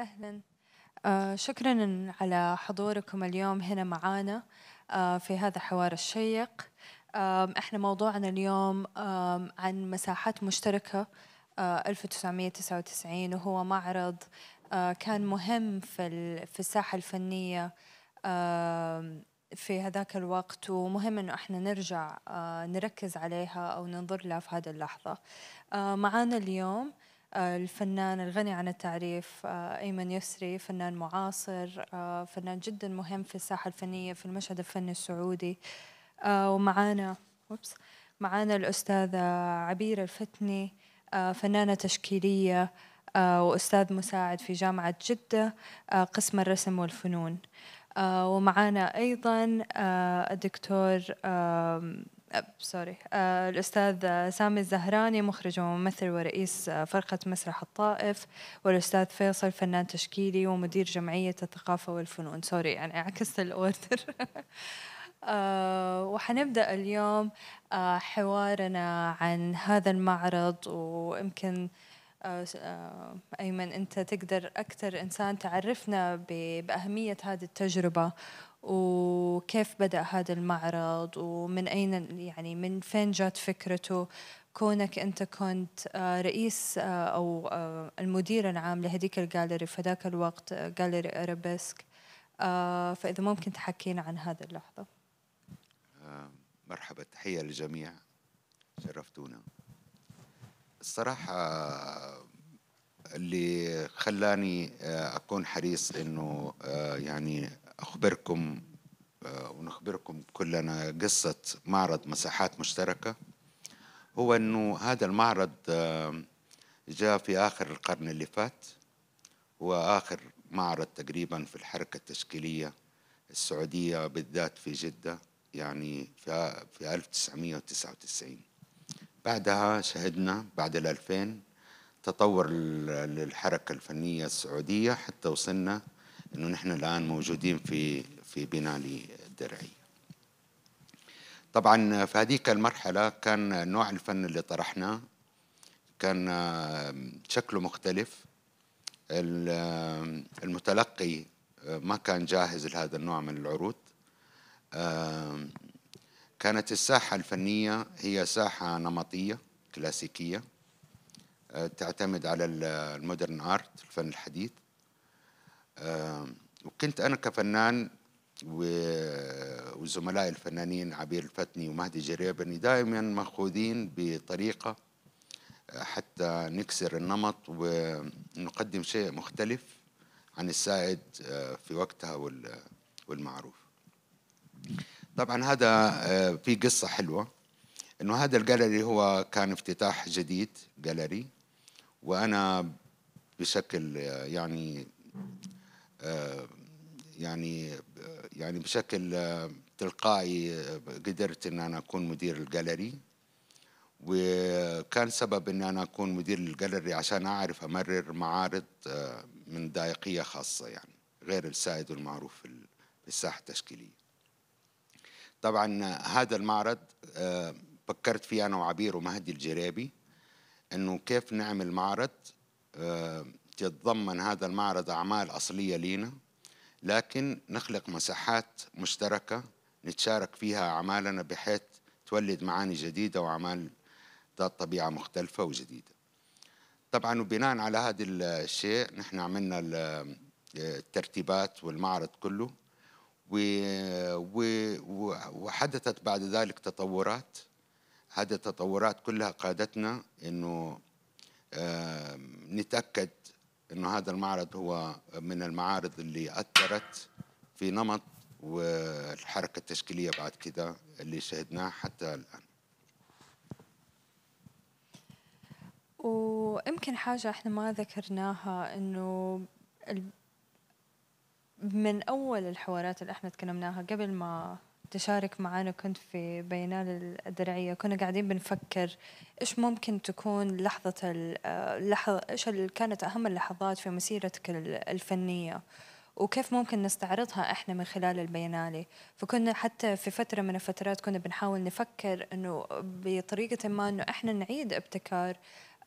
أهلا آه شكرا على حضوركم اليوم هنا معانا آه في هذا الحوار الشيق آه احنا موضوعنا اليوم آه، عن مساحات مشتركة 1999 آه، وهو معرض آه، كان مهم في في الساحة الفنية في هذاك الوقت ومهم انه احنا نرجع نركز عليها او ننظر لها في هذه اللحظة معانا اليوم الفنان الغني عن التعريف آه، أيمن يسري فنان معاصر آه، فنان جدا مهم في الساحة الفنية في المشهد الفني السعودي آه، ومعانا معانا الأستاذة عبير الفتني فنانة تشكيلية وأستاذ مساعد في جامعة جدة قسم الرسم والفنون ومعانا أيضا الدكتور سوري آه، الأستاذ سامي الزهراني مخرج وممثل ورئيس آه، فرقة مسرح الطائف والأستاذ فيصل فنان تشكيلي ومدير جمعية الثقافة والفنون سوري يعني عكست الأوردر آه، وحنبدأ اليوم حوارنا عن هذا المعرض ويمكن أيمن أنت تقدر أكثر إنسان تعرفنا بأهمية هذه التجربة وكيف بدأ هذا المعرض ومن أين يعني من فين جات فكرته كونك أنت كنت آه، رئيس آه، أو آه، المدير العام لهذيك الجاليري في ذاك الوقت جاليري أرابيسك فإذا ممكن تحكينا عن هذه اللحظة مرحبا تحية للجميع شرفتونا الصراحة اللي خلاني أكون حريص إنه يعني أخبركم آه، ونخبركم كلنا قصة معرض مساحات مشتركة هو أنه هذا المعرض آه، جاء في آخر القرن اللي فات هو آخر معرض تقريبا في الحركة التشكيلية السعودية بالذات في جدة يعني في, في 1999 بعدها شهدنا بعد الألفين تطور للحركة الفنية السعودية حتى وصلنا انه نحن الان موجودين في في بناء الدرعي طبعا في هذيك المرحله كان نوع الفن اللي طرحناه كان شكله مختلف المتلقي ما كان جاهز لهذا النوع من العروض كانت الساحة الفنية هي ساحة نمطية كلاسيكية تعتمد على المودرن آرت الفن الحديث وكنت أنا كفنان وزملائي الفنانين عبير الفتني ومهدي جريبني دائما مأخوذين بطريقة آه، حتى نكسر النمط ونقدم شيء مختلف عن السائد آه، في وقتها والمعروف طبعا هذا آه، في قصة حلوة انه هذا الجاليري هو كان افتتاح جديد جاليري وانا بشكل يعني آه، يعني يعني بشكل آه، تلقائي آه، قدرت ان انا اكون مدير الجاليري وكان سبب ان انا اكون مدير الجاليري عشان اعرف امرر معارض من دائقيه خاصه يعني غير السائد والمعروف في الساحه التشكيليه. طبعا هذا المعرض فكرت فيه انا وعبير ومهدي الجريبي انه كيف نعمل معرض يتضمن هذا المعرض أعمال أصلية لينا لكن نخلق مساحات مشتركة نتشارك فيها أعمالنا بحيث تولد معاني جديدة وأعمال ذات طبيعة مختلفة وجديدة طبعا وبناء على هذا الشيء نحن عملنا الترتيبات والمعرض كله وحدثت بعد ذلك تطورات هذه التطورات كلها قادتنا انه نتاكد انه هذا المعرض هو من المعارض اللي اثرت في نمط والحركه التشكيليه بعد كده اللي شهدناه حتى الان ويمكن حاجة احنا ما ذكرناها انه من اول الحوارات اللي احنا تكلمناها قبل ما تشارك معنا كنت في بينال الدرعية كنا قاعدين بنفكر إيش ممكن تكون لحظة اللحظة إيش اللي كانت أهم اللحظات في مسيرتك الفنية وكيف ممكن نستعرضها احنا من خلال البينالي فكنا حتى في فتره من الفترات كنا بنحاول نفكر انه بطريقه ما انه احنا نعيد ابتكار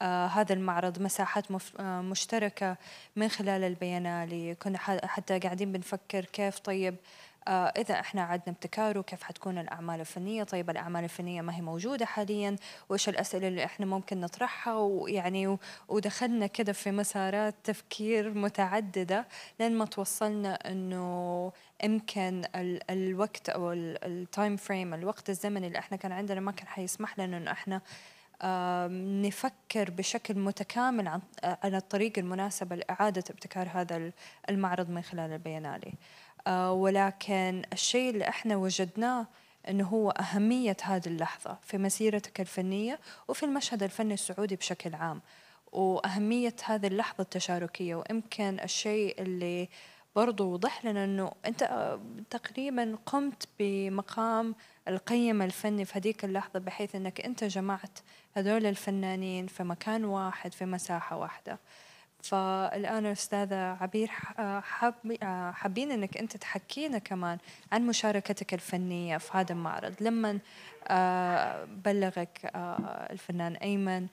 آه هذا المعرض مساحات مف... آه مشتركة من خلال البيانالي كنا ح... حتى قاعدين بنفكر كيف طيب آه، إذا إحنا عدنا ابتكاره كيف حتكون الأعمال الفنية طيب الأعمال الفنية ما هي موجودة حاليا وإيش الأسئلة اللي إحنا ممكن نطرحها ويعني ودخلنا كده في مسارات تفكير متعددة لين ما توصلنا إنه يمكن ال الوقت أو التايم فريم الوقت الزمني اللي إحنا كان عندنا ما كان حيسمح لنا إنه إحنا نفكر بشكل متكامل عن الطريق المناسبة لإعادة ابتكار هذا المعرض من خلال البيانالي آه، ولكن الشيء اللي احنا وجدناه انه هو اهميه هذه اللحظه في مسيرتك الفنيه وفي المشهد الفني السعودي بشكل عام واهميه هذه اللحظه التشاركيه ويمكن الشيء اللي برضو وضح لنا انه انت آه، تقريبا قمت بمقام القيم الفني في هذيك اللحظه بحيث انك انت جمعت هذول الفنانين في مكان واحد في مساحه واحده فالآن أستاذة عبير آه، آه، حابين أنك أنت تحكينا كمان عن مشاركتك الفنية في هذا المعرض لما آه، بلغك الفنان أيمن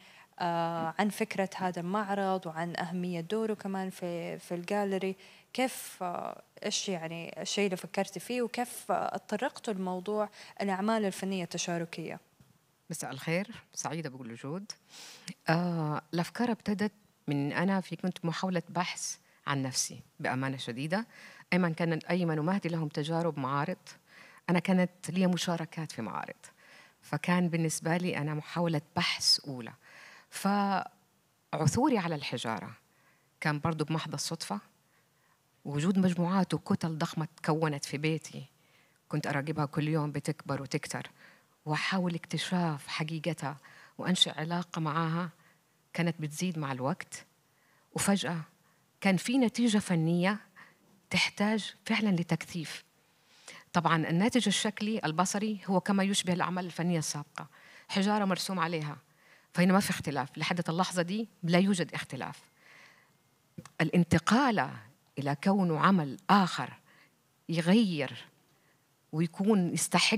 عن فكرة هذا المعرض وعن أهمية دوره كمان في في الجاليري كيف ايش يعني الشيء اللي فكرتي فيه وكيف اتطرقتوا لموضوع الأعمال الفنية التشاركية؟ مساء الخير سعيدة بالوجود آه، الأفكار ابتدت من أنا في كنت محاولة بحث عن نفسي بأمانة شديدة أيمن كان أيمن ومهدي لهم تجارب معارض أنا كانت لي مشاركات في معارض فكان بالنسبة لي أنا محاولة بحث أولى فعثوري على الحجارة كان برضو بمحض الصدفة وجود مجموعات وكتل ضخمة تكونت في بيتي كنت أراقبها كل يوم بتكبر وتكتر وأحاول اكتشاف حقيقتها وأنشئ علاقة معها كانت بتزيد مع الوقت وفجأة كان في نتيجة فنية تحتاج فعلا لتكثيف طبعا الناتج الشكلي البصري هو كما يشبه الأعمال الفنية السابقة حجارة مرسوم عليها فهنا ما في اختلاف لحد اللحظة دي لا يوجد اختلاف الانتقال إلى كونه عمل آخر يغير ويكون يستحق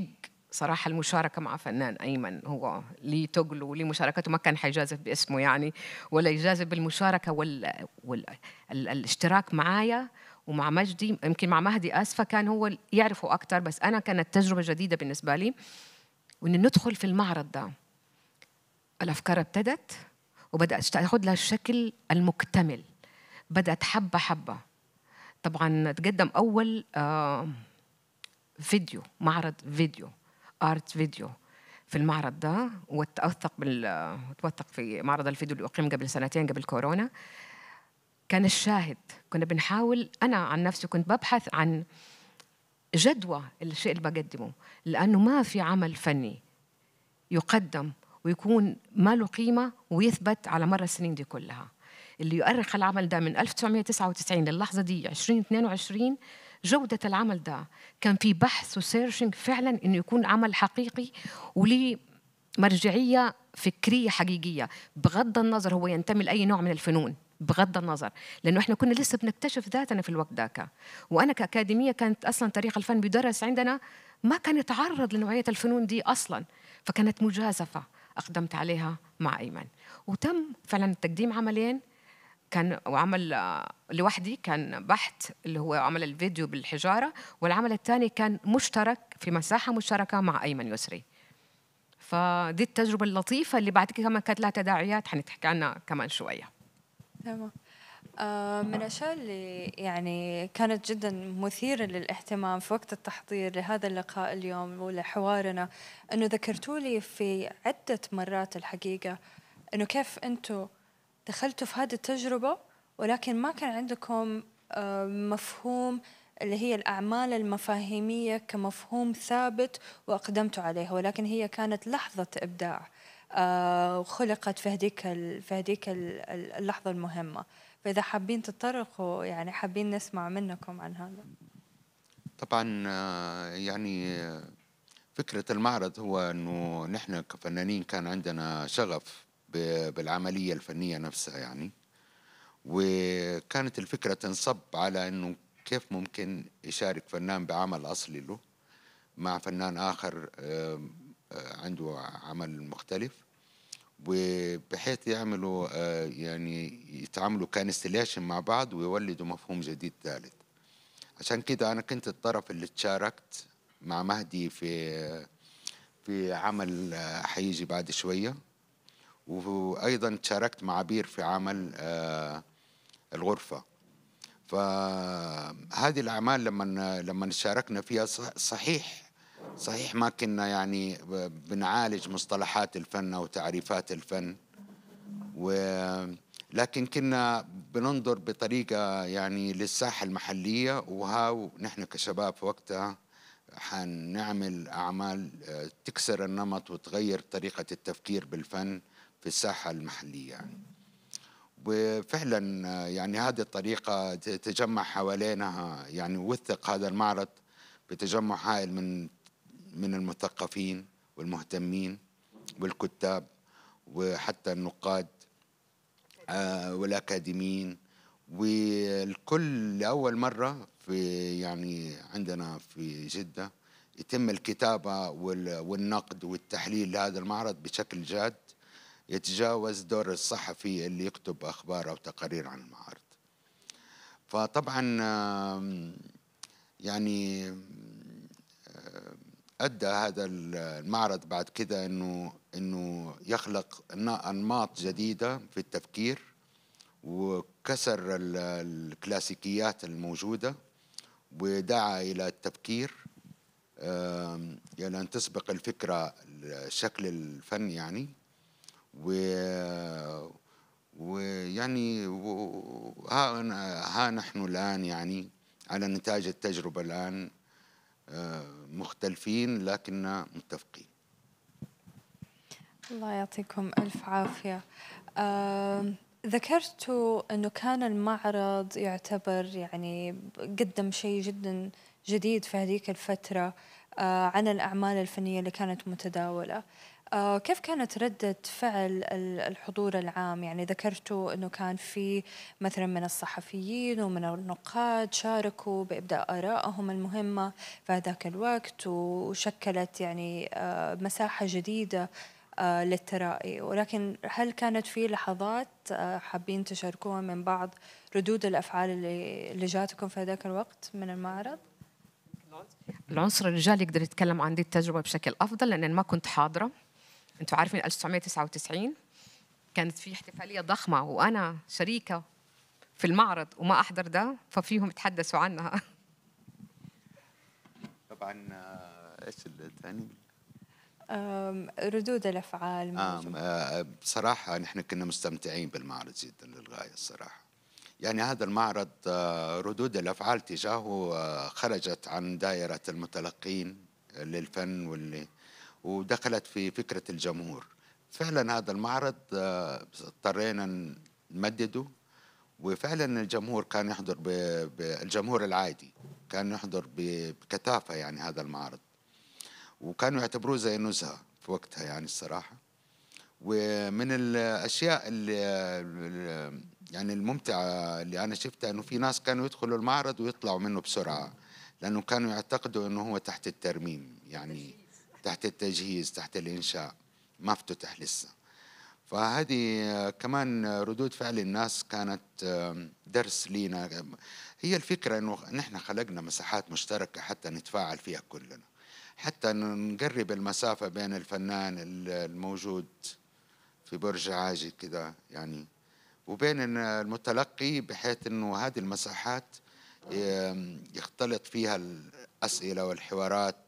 صراحه المشاركه مع فنان ايمن هو لي تقل ولي مشاركته ما كان حيجازف باسمه يعني ولا يجازف بالمشاركه والاشتراك وال... الاشتراك معايا ومع مجدي يمكن مع مهدي اسفه كان هو يعرفه اكثر بس انا كانت تجربه جديده بالنسبه لي وان ندخل في المعرض ده الافكار ابتدت وبدات تاخذ لها الشكل المكتمل بدات حبه حبه طبعا تقدم اول آه فيديو معرض فيديو ارت فيديو في المعرض ده وتوثق بال توثق في معرض الفيديو اللي اقيم قبل سنتين قبل كورونا كان الشاهد كنا بنحاول انا عن نفسي كنت ببحث عن جدوى الشيء اللي بقدمه لانه ما في عمل فني يقدم ويكون ما له قيمه ويثبت على مر السنين دي كلها اللي يؤرخ العمل ده من 1999 للحظه دي 2022 جودة العمل ده كان في بحث وسيرشنج فعلا إنه يكون عمل حقيقي وليه مرجعية فكرية حقيقية بغض النظر هو ينتمي لأي نوع من الفنون بغض النظر لانه احنا كنا لسه بنكتشف ذاتنا في الوقت ذاك وانا كاكاديميه كانت اصلا تاريخ الفن بيدرس عندنا ما كان يتعرض لنوعيه الفنون دي اصلا فكانت مجازفه اقدمت عليها مع ايمن وتم فعلا تقديم عملين كان وعمل آه، لوحدي كان بحث اللي هو عمل الفيديو بالحجاره والعمل الثاني كان مشترك في مساحه مشتركه مع ايمن يسري فدي التجربه اللطيفه اللي بعد كده كمان كانت لها تداعيات حنتحكي عنها كمان شويه تمام آه، من الأشياء اللي يعني كانت جدا مثيرة للاهتمام في وقت التحضير لهذا اللقاء اليوم ولحوارنا أنه ذكرتوا لي في عدة مرات الحقيقة أنه كيف أنتم دخلتوا في هذه التجربة ولكن ما كان عندكم آه، مفهوم اللي هي الأعمال المفاهيمية كمفهوم ثابت وأقدمتوا عليها ولكن هي كانت لحظة إبداع آه، وخلقت في هذيك في هذيك اللحظة المهمة فإذا حابين تطرقوا يعني حابين نسمع منكم عن هذا طبعا آه، يعني فكرة المعرض هو أنه نحن كفنانين كان عندنا شغف بالعملية الفنية نفسها يعني وكانت الفكرة تنصب على أنه كيف ممكن يشارك فنان بعمل أصلي له مع فنان آخر آه، عنده عمل مختلف وبحيث يعملوا آه، يعني يتعاملوا كانستليشن مع بعض ويولدوا مفهوم جديد ثالث عشان كده أنا كنت الطرف اللي تشاركت مع مهدي في في عمل آه، حيجي بعد شويه وايضا شاركت مع بير في عمل آه، الغرفه فهذه الاعمال لما لما شاركنا فيها صحيح صحيح ما كنا يعني بنعالج مصطلحات الفن او تعريفات الفن و لكن كنا بننظر بطريقه يعني للساحه المحليه وهاو نحن كشباب في وقتها حنعمل اعمال آه، تكسر النمط وتغير طريقه التفكير بالفن في الساحة المحلية يعني وفعلا يعني هذه الطريقة تجمع حوالينها يعني وثق هذا المعرض بتجمع هائل من من المثقفين والمهتمين والكتاب وحتى النقاد آه، والأكاديميين والكل لأول مرة في يعني عندنا في جدة يتم الكتابة والنقد والتحليل لهذا المعرض بشكل جاد يتجاوز دور الصحفي اللي يكتب اخبار او تقارير عن المعارض فطبعا يعني ادى هذا المعرض بعد كده انه انه يخلق انماط جديده في التفكير وكسر الكلاسيكيات الموجوده ودعا الى التفكير يعني ان تسبق الفكره الشكل الفن يعني و ويعني ها, ها نحن الآن يعني على نتاج التجربة الآن آه، مختلفين لكن متفقين الله يعطيكم ألف عافية آه ذكرت أنه كان المعرض يعتبر يعني قدم شيء جدا جديد في هذيك الفترة آه عن الأعمال الفنية اللي كانت متداولة آه، كيف كانت ردة فعل الحضور العام يعني ذكرتوا أنه كان في مثلا من الصحفيين ومن النقاد شاركوا بإبداء آرائهم المهمة في هذاك الوقت وشكلت يعني آه، مساحة جديدة آه، للترائي ولكن هل كانت في لحظات حابين تشاركوها من بعض ردود الأفعال اللي, اللي جاتكم في هذاك الوقت من المعرض؟ العنصر الرجالي يقدر يتكلم عن دي التجربه بشكل افضل لان ما كنت حاضره انتم عارفين 1999 كانت في احتفاليه ضخمه وانا شريكه في المعرض وما احضر ده ففيهم تحدثوا عنها طبعا آه، ايش الثاني؟ ردود الافعال آه، بصراحه نحن كنا مستمتعين بالمعرض جدا للغايه الصراحه يعني هذا المعرض آه، ردود الافعال تجاهه خرجت عن دائره المتلقين للفن واللي ودخلت في فكرة الجمهور فعلا هذا المعرض آه، اضطرينا نمدده وفعلا الجمهور كان يحضر بالجمهور العادي كان يحضر بكثافة يعني هذا المعرض وكانوا يعتبروه زي نزهة في وقتها يعني الصراحة ومن الأشياء اللي يعني الممتعة اللي أنا شفتها أنه في ناس كانوا يدخلوا المعرض ويطلعوا منه بسرعة لأنه كانوا يعتقدوا أنه هو تحت الترميم يعني تحت التجهيز تحت الإنشاء ما افتتح لسه فهذه آه، كمان ردود فعل الناس كانت درس لينا هي الفكرة أنه نحن خلقنا مساحات مشتركة حتى نتفاعل فيها كلنا حتى نقرب المسافة بين الفنان الموجود في برج عاجي كده يعني وبين المتلقي بحيث أنه هذه المساحات يختلط فيها الأسئلة والحوارات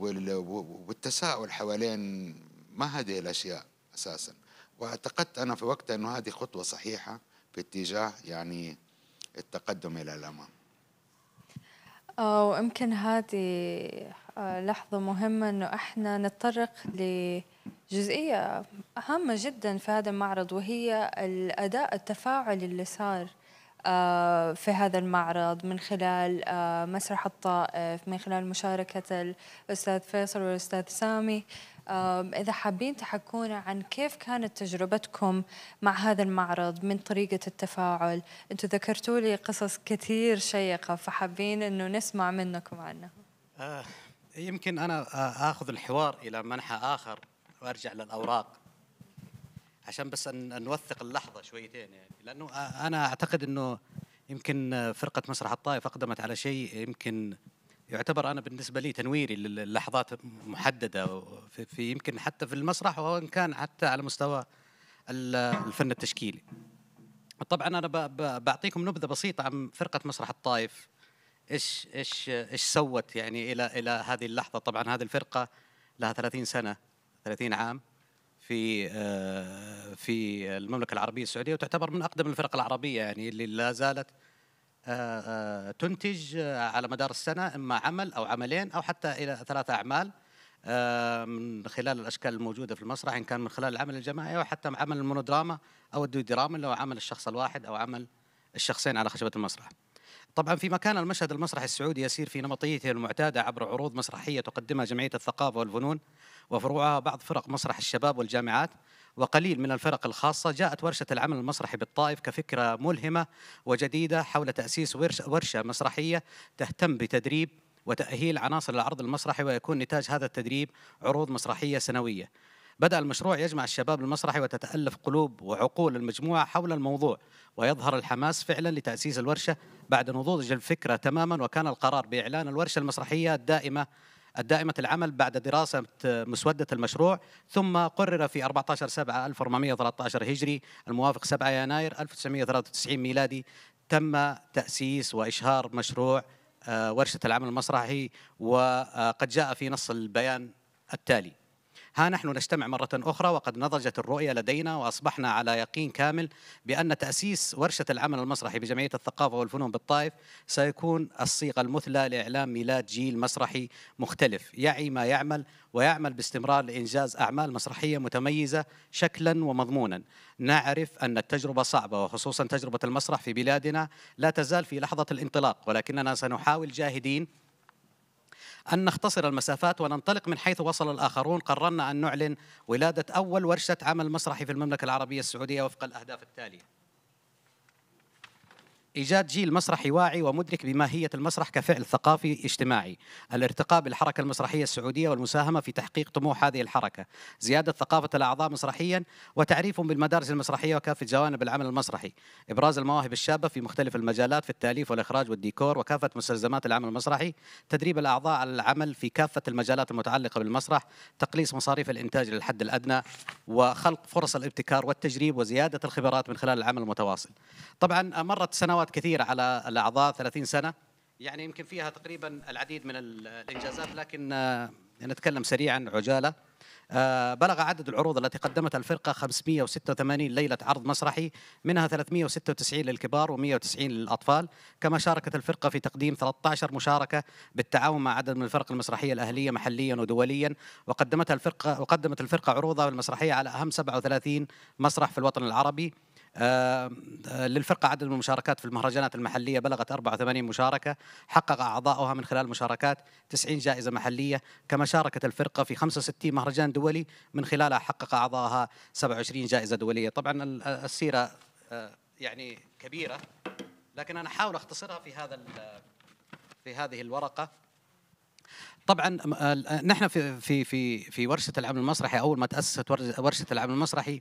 والتساؤل حوالين ما هذه الاشياء اساسا واعتقدت انا في وقتها انه هذه خطوه صحيحه في اتجاه يعني التقدم الى الامام ويمكن هذه آه، لحظة مهمة إنه إحنا نتطرق لجزئية هامة جدا في هذا المعرض وهي الأداء التفاعلي اللي صار آه، في هذا المعرض من خلال آه، مسرح الطائف من خلال مشاركة الأستاذ فيصل والأستاذ سامي إذا حابين تحكونا عن كيف كانت تجربتكم مع هذا المعرض من طريقة التفاعل أنتم ذكرتوا لي قصص كثير شيقة فحابين أنه نسمع منكم عنها آه، يمكن أنا آخذ الحوار إلى منحى آخر وأرجع للأوراق عشان بس أن نوثق اللحظه شويتين يعني لانه انا اعتقد انه يمكن فرقه مسرح الطائف اقدمت على شيء يمكن يعتبر انا بالنسبه لي تنويري للحظات محدده في, في يمكن حتى في المسرح وان كان حتى على مستوى الفن التشكيلي. طبعا انا بعطيكم نبذه بسيطه عن فرقه مسرح الطائف ايش ايش ايش سوت يعني الى الى هذه اللحظه طبعا هذه الفرقه لها 30 سنه 30 عام في آه، في المملكه العربيه السعوديه وتعتبر من اقدم الفرق العربيه يعني اللي لا زالت آه، آه، تنتج على مدار السنه اما عمل او عملين او حتى الى ثلاثه اعمال من خلال الاشكال الموجوده في المسرح ان كان من خلال العمل الجماعي او حتى عمل المونودراما او الديودراما اللي هو عمل الشخص الواحد او عمل الشخصين على خشبه المسرح. طبعا في مكان المشهد المسرحي السعودي يسير في نمطيته المعتاده عبر عروض مسرحيه تقدمها جمعيه الثقافه والفنون وفروعها بعض فرق مسرح الشباب والجامعات وقليل من الفرق الخاصة جاءت ورشة العمل المسرحي بالطائف كفكرة ملهمة وجديدة حول تأسيس ورشة مسرحية تهتم بتدريب وتأهيل عناصر العرض المسرحي ويكون نتاج هذا التدريب عروض مسرحية سنوية بدأ المشروع يجمع الشباب المسرحي وتتألف قلوب وعقول المجموعة حول الموضوع ويظهر الحماس فعلا لتأسيس الورشة بعد نضوج الفكرة تماما وكان القرار بإعلان الورشة المسرحية الدائمة الدائمة العمل بعد دراسة مسودة المشروع ثم قرر في 14 7 1413 هجري الموافق 7 يناير 1993 ميلادي تم تأسيس وإشهار مشروع آه، ورشة العمل المسرحي وقد جاء في نص البيان التالي ها نحن نجتمع مرة أخرى وقد نضجت الرؤية لدينا وأصبحنا على يقين كامل بأن تأسيس ورشة العمل المسرحي بجمعية الثقافة والفنون بالطائف سيكون الصيغة المثلى لإعلام ميلاد جيل مسرحي مختلف يعي ما يعمل ويعمل باستمرار لإنجاز أعمال مسرحية متميزة شكلا ومضمونا نعرف أن التجربة صعبة وخصوصا تجربة المسرح في بلادنا لا تزال في لحظة الانطلاق ولكننا سنحاول جاهدين أن نختصر المسافات وننطلق من حيث وصل الآخرون قررنا أن نعلن ولادة أول ورشة عمل مسرحي في المملكة العربية السعودية وفق الأهداف التالية إيجاد جيل مسرحي واعي ومدرك بماهية المسرح كفعل ثقافي اجتماعي الارتقاء بالحركة المسرحية السعودية والمساهمة في تحقيق طموح هذه الحركة زيادة ثقافة الأعضاء مسرحيا وتعريفهم بالمدارس المسرحية وكافة جوانب العمل المسرحي إبراز المواهب الشابة في مختلف المجالات في التأليف والإخراج والديكور وكافة مستلزمات العمل المسرحي تدريب الأعضاء على العمل في كافة المجالات المتعلقة بالمسرح تقليص مصاريف الإنتاج للحد الأدنى وخلق فرص الابتكار والتجريب وزيادة الخبرات من خلال العمل المتواصل طبعا مرت سنوات سنوات كثيرة على الأعضاء 30 سنة يعني يمكن فيها تقريبا العديد من الإنجازات لكن آه، نتكلم سريعا عجالة آه، بلغ عدد العروض التي قدمتها الفرقة 586 ليلة عرض مسرحي منها 396 للكبار و190 للأطفال كما شاركت الفرقة في تقديم 13 مشاركة بالتعاون مع عدد من الفرق المسرحية الأهلية محليا ودوليا وقدمتها الفرقة وقدمت الفرقة عروضها المسرحية على أهم 37 مسرح في الوطن العربي للفرقة عدد من المشاركات في المهرجانات المحلية بلغت 84 مشاركة حقق أعضاؤها من خلال مشاركات 90 جائزة محلية كما شاركت الفرقة في 65 مهرجان دولي من خلالها حقق أعضائها 27 جائزة دولية طبعا السيرة آه، يعني كبيرة لكن أنا أحاول أختصرها في هذا في هذه الورقة طبعا آه، نحن في في في في ورشه العمل المسرحي اول ما تاسست ورشه العمل المسرحي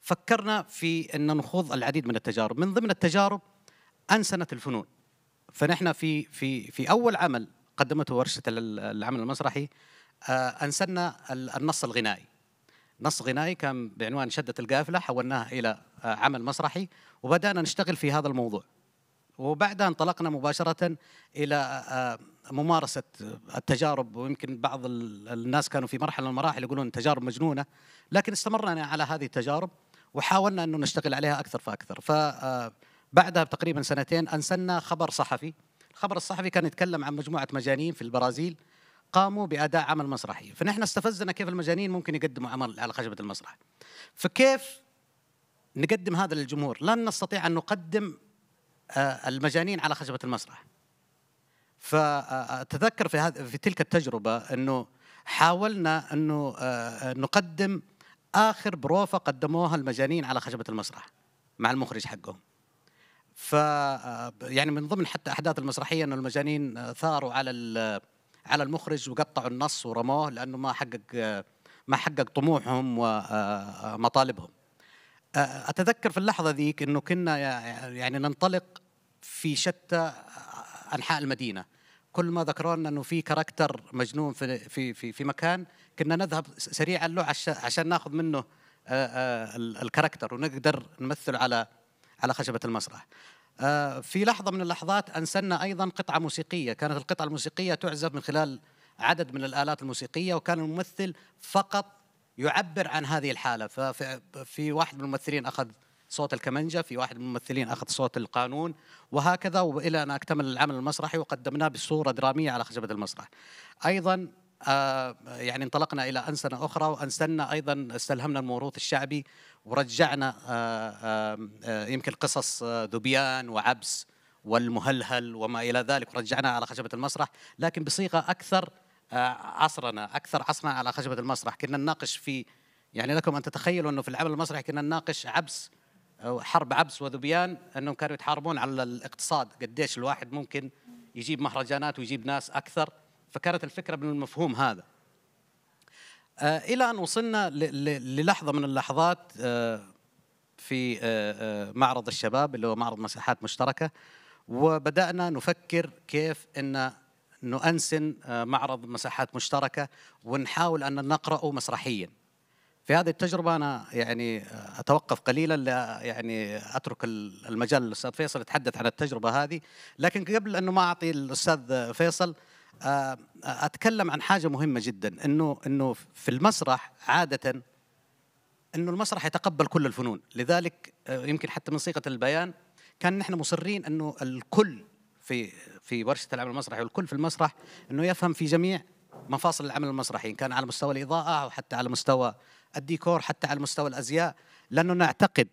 فكرنا في ان نخوض العديد من التجارب من ضمن التجارب انسنه الفنون فنحن في في في اول عمل قدمته ورشه العمل المسرحي آه، انسنا النص الغنائي نص غنائي كان بعنوان شدة القافلة حولناه إلى آه، عمل مسرحي وبدأنا نشتغل في هذا الموضوع وبعدها انطلقنا مباشرة إلى ممارسه التجارب ويمكن بعض الناس كانوا في مرحله من المراحل يقولون تجارب مجنونه لكن استمرنا على هذه التجارب وحاولنا انه نشتغل عليها اكثر فاكثر فبعدها آه، بتقريبا سنتين انسلنا خبر صحفي الخبر الصحفي كان يتكلم عن مجموعه مجانين في البرازيل قاموا باداء عمل مسرحي فنحن استفزنا كيف المجانين ممكن يقدموا عمل على خشبه المسرح فكيف نقدم هذا للجمهور لن نستطيع ان نقدم آه، المجانين على خشبه المسرح فاتذكر في هذه في تلك التجربه انه حاولنا انه آه، نقدم اخر بروفه قدموها المجانين على خشبه المسرح مع المخرج حقهم ف آه، يعني من ضمن حتى احداث المسرحيه انه المجانين آه، ثاروا على على المخرج وقطعوا النص ورموه لانه ما حقق ما حقق طموحهم ومطالبهم اتذكر في اللحظه ذيك انه كنا يعني ننطلق في شتى انحاء المدينه كل ما ذكروا لنا انه في كاركتر مجنون في في في, في مكان كنا نذهب سريعا له عشان ناخذ منه الكاركتر ونقدر نمثل على على خشبه المسرح. في لحظه من اللحظات انسنا ايضا قطعه موسيقيه، كانت القطعه الموسيقيه تعزف من خلال عدد من الالات الموسيقيه وكان الممثل فقط يعبر عن هذه الحاله ففي واحد من الممثلين اخذ صوت الكمنجة في واحد من الممثلين أخذ صوت القانون وهكذا وإلى أن أكتمل العمل المسرحي وقدمناه بصورة درامية على خشبة المسرح أيضا آه، يعني انطلقنا إلى أنسنة أخرى وأنسنا أيضا استلهمنا الموروث الشعبي ورجعنا آه، آه، يمكن قصص ذبيان وعبس والمهلهل وما إلى ذلك ورجعناها على خشبة المسرح لكن بصيغة أكثر عصرنا أكثر عصرنا على خشبة المسرح كنا نناقش في يعني لكم أن تتخيلوا أنه في العمل المسرحي كنا نناقش عبس حرب عبس وذبيان انهم كانوا يتحاربون على الاقتصاد قديش الواحد ممكن يجيب مهرجانات ويجيب ناس اكثر فكانت الفكره من المفهوم هذا آه، الى ان وصلنا للحظه من اللحظات آه، في آه، معرض الشباب اللي هو معرض مساحات مشتركه وبدانا نفكر كيف ان نؤنسن معرض مساحات مشتركه ونحاول ان نقراه مسرحيا في هذه التجربة أنا يعني آه، أتوقف قليلا لا يعني أترك المجال للأستاذ فيصل يتحدث عن التجربة هذه لكن قبل أنه ما أعطي الأستاذ آه، فيصل آه، أتكلم عن حاجة مهمة جدا أنه أنه في المسرح عادة أنه المسرح يتقبل كل الفنون لذلك يمكن حتى من صيغة البيان كان نحن مصرين أنه الكل في في ورشة العمل المسرحي والكل في المسرح أنه يفهم في جميع مفاصل العمل المسرحي إن كان على مستوى الإضاءة أو حتى على مستوى الديكور حتى على مستوى الازياء لانه نعتقد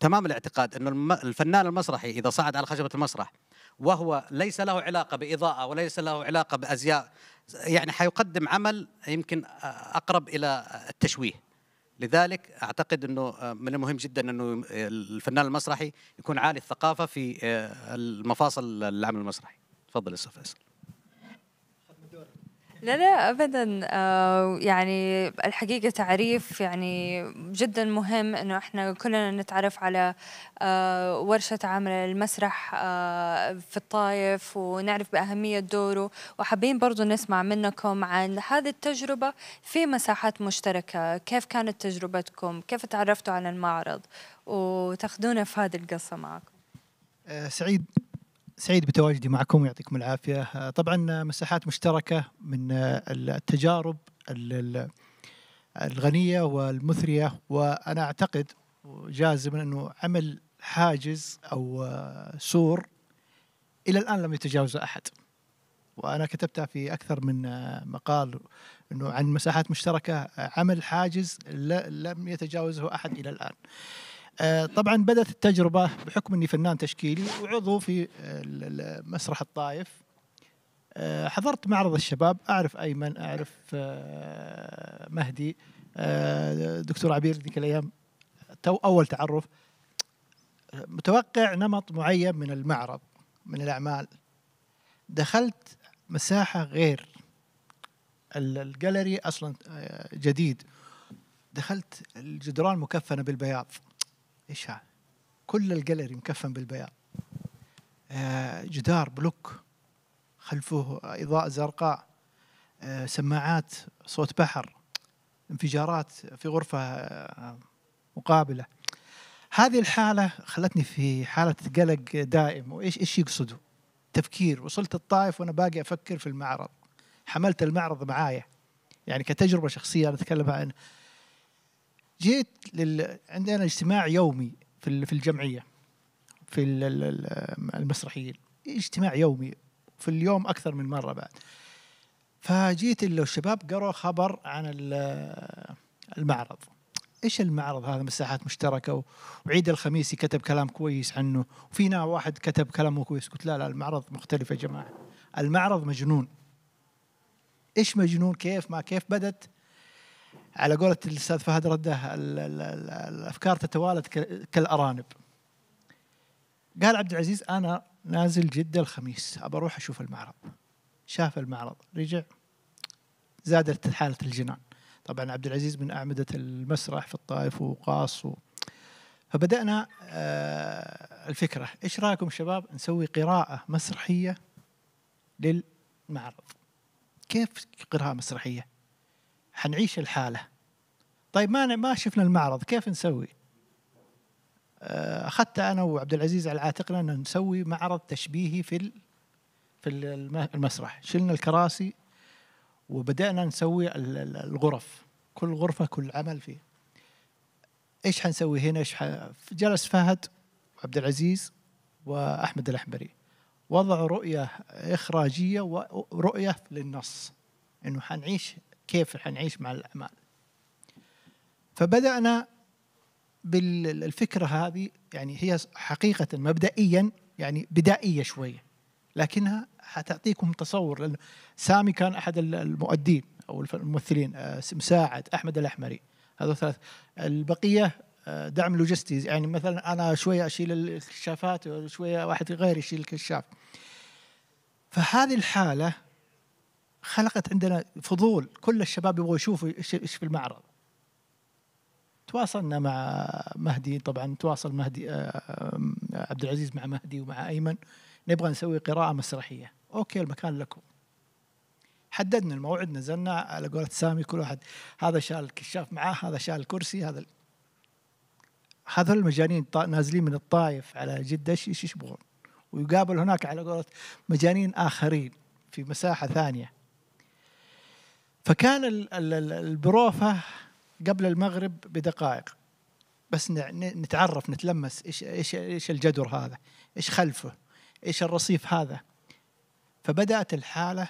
تمام الاعتقاد انه الفنان المسرحي اذا صعد على خشبه المسرح وهو ليس له علاقه باضاءه وليس له علاقه بازياء يعني حيقدم عمل يمكن اقرب الى التشويه لذلك اعتقد انه من المهم جدا انه الفنان المسرحي يكون عالي الثقافه في آه، المفاصل العمل المسرحي تفضل استاذ فيصل لا لا ابدا آه يعني الحقيقه تعريف يعني جدا مهم انه احنا كلنا نتعرف على آه ورشه عمل المسرح آه في الطايف ونعرف باهميه دوره وحابين برضو نسمع منكم عن هذه التجربه في مساحات مشتركه كيف كانت تجربتكم كيف تعرفتوا على المعرض وتاخذونا في هذه القصه معكم آه، سعيد سعيد بتواجدي معكم يعطيكم العافيه آه، طبعا آه، مساحات مشتركه من آه، التجارب الغنيه والمثريه وانا اعتقد جازما انه عمل حاجز او سور الى الان لم يتجاوزه احد وانا كتبتها في اكثر من مقال انه عن مساحات مشتركه عمل حاجز لم يتجاوزه احد الى الان آه، طبعا بدات التجربه بحكم اني فنان تشكيلي وعضو في آه، مسرح الطائف آه، حضرت معرض الشباب اعرف ايمن اعرف مهدي دكتور عبير ذيك الايام تو اول تعرف متوقع نمط معين من المعرض من الاعمال دخلت مساحه غير الجاليري اصلا جديد دخلت الجدران مكفنه بالبياض هذا؟ كل الجاليري مكفن بالبياض آه، جدار بلوك خلفه إضاءة زرقاء آه، سماعات صوت بحر انفجارات في غرفة آه، مقابلة هذه الحالة خلتني في حالة قلق دائم وإيش إيش يقصدوا تفكير وصلت الطائف وأنا باقي أفكر في المعرض حملت المعرض معايا يعني كتجربة شخصية أنا أتكلم عن جيت لل... عندنا اجتماع يومي في في الجمعيه في المسرحيين اجتماع يومي في اليوم اكثر من مره بعد فجيت الشباب قروا خبر عن المعرض ايش المعرض هذا مساحات مشتركه وعيد الخميسي كتب كلام كويس عنه وفينا واحد كتب كلامه كويس قلت لا لا المعرض مختلف يا جماعه المعرض مجنون ايش مجنون كيف ما كيف بدت على قولة الأستاذ فهد رده الأفكار تتوالد كالأرانب قال عبد العزيز أنا نازل جدة الخميس أبى أروح أشوف المعرض شاف المعرض رجع زادت حالة الجنان طبعا عبد العزيز من أعمدة المسرح في الطائف وقاص و... فبدأنا آه الفكرة إيش رأيكم شباب نسوي قراءة مسرحية للمعرض كيف قراءة مسرحية حنعيش الحاله طيب ما ما شفنا المعرض كيف نسوي آه، اخذت انا وعبد العزيز على عاتقنا ان نسوي معرض تشبيهي في في المسرح شلنا الكراسي وبدانا نسوي الغرف كل غرفه كل عمل فيه ايش حنسوي هنا ايش جلس فهد عبد العزيز واحمد الاحمري وضعوا رؤيه اخراجيه ورؤيه للنص انه حنعيش كيف حنعيش مع الأعمال فبدأنا بالفكرة هذه يعني هي حقيقة مبدئيا يعني بدائية شوية لكنها حتعطيكم تصور لأن سامي كان أحد المؤدين أو الممثلين آه، مساعد أحمد الأحمري هذول ثلاث البقية آه، دعم لوجستي يعني مثلا أنا شوية أشيل الكشافات وشوية واحد غيري يشيل الكشاف فهذه الحالة خلقت عندنا فضول كل الشباب يبغوا يشوفوا ايش في المعرض تواصلنا مع مهدي طبعا تواصل مهدي آه، آه، عبد العزيز مع مهدي ومع ايمن نبغى نسوي قراءه مسرحيه اوكي المكان لكم حددنا الموعد نزلنا على قولة سامي كل واحد هذا شال الكشاف معاه هذا شال الكرسي هذا هذول المجانين نازلين من الطائف على جدة ايش يبغون ويقابل هناك على قولة مجانين آخرين في مساحة ثانية فكان البروفة قبل المغرب بدقائق بس نتعرف نتلمس ايش ايش ايش الجدر هذا ايش خلفه ايش الرصيف هذا فبدات الحاله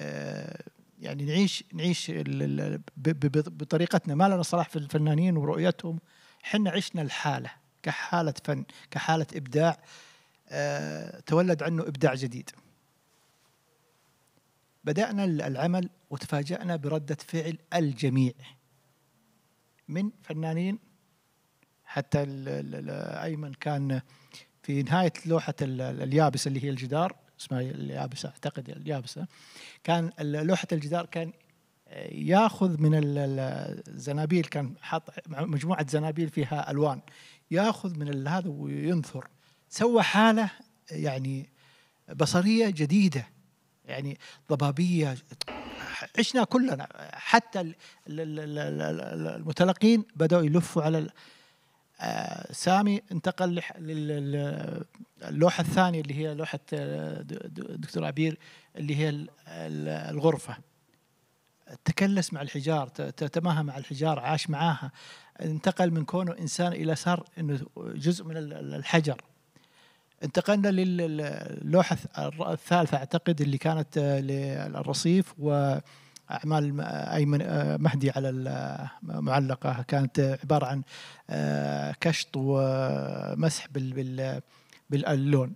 آه، يعني نعيش نعيش بطريقتنا ما لنا صلاح في الفنانين ورؤيتهم حنا عشنا الحاله كحاله فن كحاله ابداع آه، تولد عنه ابداع جديد بدانا العمل وتفاجأنا بردة فعل الجميع من فنانين حتى أيمن كان في نهاية لوحة اليابسة اللي هي الجدار اسمها اليابسة أعتقد اليابسة كان لوحة الجدار كان ياخذ من الزنابيل كان حاط مجموعه زنابيل فيها الوان ياخذ من هذا وينثر سوى حاله يعني بصريه جديده يعني ضبابيه عشنا كلنا حتى المتلقين بدأوا يلفوا على آه، سامي انتقل للوحة الثانية اللي هي لوحة آه، دكتور عبير اللي هي الغرفة تكلس مع الحجار تماهى مع الحجار عاش معاها انتقل من كونه إنسان إلى صار أنه جزء من الحجر انتقلنا للوحة الثالثة أعتقد اللي كانت آه، للرصيف وأعمال آه، أيمن آه، مهدي على المعلقة كانت عبارة عن كشط ومسح باللون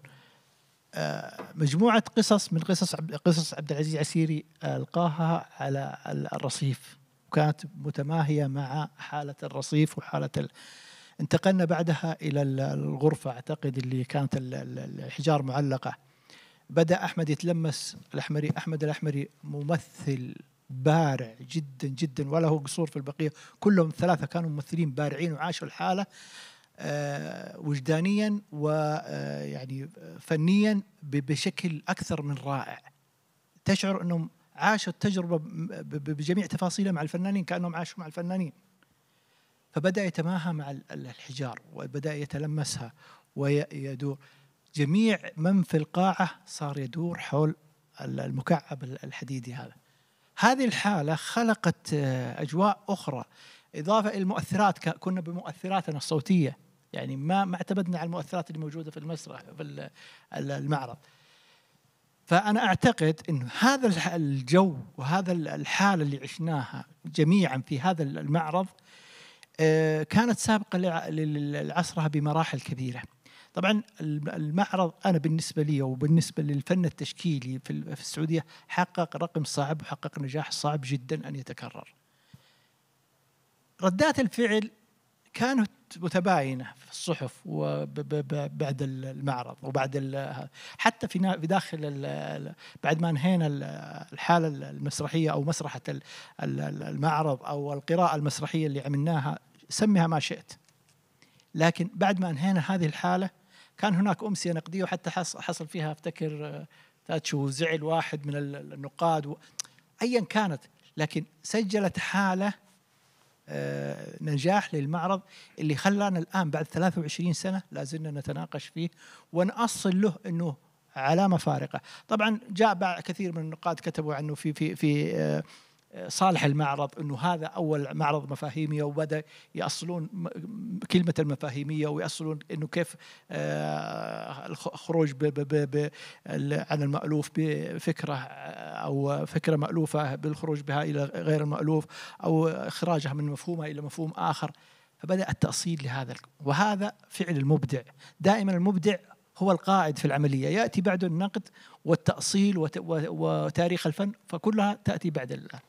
مجموعة قصص من قصص قصص عبد العزيز عسيري ألقاها على الرصيف وكانت متماهية مع حالة الرصيف وحالة انتقلنا بعدها إلى الغرفة أعتقد اللي كانت الحجار معلقة بدأ أحمد يتلمس الأحمري أحمد الأحمري ممثل بارع جدا جدا ولا هو قصور في البقية كلهم الثلاثة كانوا ممثلين بارعين وعاشوا الحالة آه، وجدانيا ويعني آه، فنيا بشكل أكثر من رائع تشعر أنهم عاشوا التجربة بجميع تفاصيلها مع الفنانين كأنهم عاشوا مع الفنانين فبدأ يتماهى مع الحجار وبدأ يتلمسها ويدور جميع من في القاعة صار يدور حول المكعب الحديدي هذا هذه الحالة خلقت آه، أجواء أخرى إضافة إلى المؤثرات كنا بمؤثراتنا الصوتية يعني ما ما اعتمدنا على المؤثرات اللي موجودة في المسرح في المعرض فأنا أعتقد أن هذا الجو وهذا الحالة اللي عشناها جميعا في هذا المعرض آه، كانت سابقة لعصرها بمراحل كبيرة طبعا المعرض انا بالنسبه لي وبالنسبه للفن التشكيلي في السعوديه حقق رقم صعب وحقق نجاح صعب جدا ان يتكرر. ردات الفعل كانت متباينه في الصحف وبعد المعرض وبعد حتى في داخل بعد ما انهينا الحاله المسرحيه او مسرحه المعرض او القراءه المسرحيه اللي عملناها سميها ما شئت لكن بعد ما انهينا هذه الحاله كان هناك امسيه نقديه وحتى حصل فيها افتكر آه، تاتشو زعل واحد من النقاد و... ايا كانت لكن سجلت حاله آه، نجاح للمعرض اللي خلانا الان بعد 23 سنه لازلنا نتناقش فيه ونأصل له انه علامه فارقه، طبعا جاء كثير من النقاد كتبوا عنه في في في آه، صالح المعرض انه هذا اول معرض مفاهيميه وبدا ياصلون كلمه المفاهيميه وياصلون انه كيف آه، الخروج عن المالوف بفكره آه، او فكره مالوفه بالخروج بها الى غير المالوف او اخراجها من مفهومها الى مفهوم اخر فبدا التاصيل لهذا وهذا فعل المبدع دائما المبدع هو القائد في العمليه ياتي بعد النقد والتاصيل وتاريخ الفن فكلها تاتي بعد الان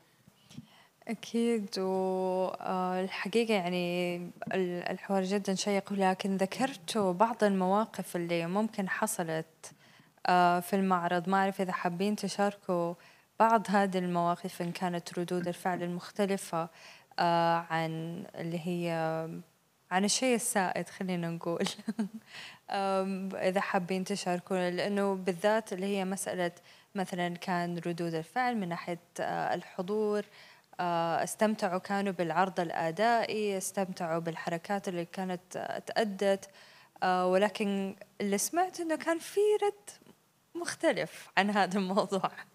أكيد والحقيقة يعني الحوار جدا شيق ولكن ذكرت بعض المواقف اللي ممكن حصلت آه، في المعرض ما أعرف إذا حابين تشاركوا بعض هذه المواقف إن كانت ردود الفعل المختلفة آه، عن اللي هي عن الشيء السائد خلينا نقول إذا حابين تشاركونا لأنه بالذات اللي هي مسألة مثلا كان ردود الفعل من ناحية آه، الحضور آه، استمتعوا كانوا بالعرض الادائي استمتعوا بالحركات اللي كانت تأدت آه، ولكن اللي سمعت انه كان في رد مختلف عن هذا الموضوع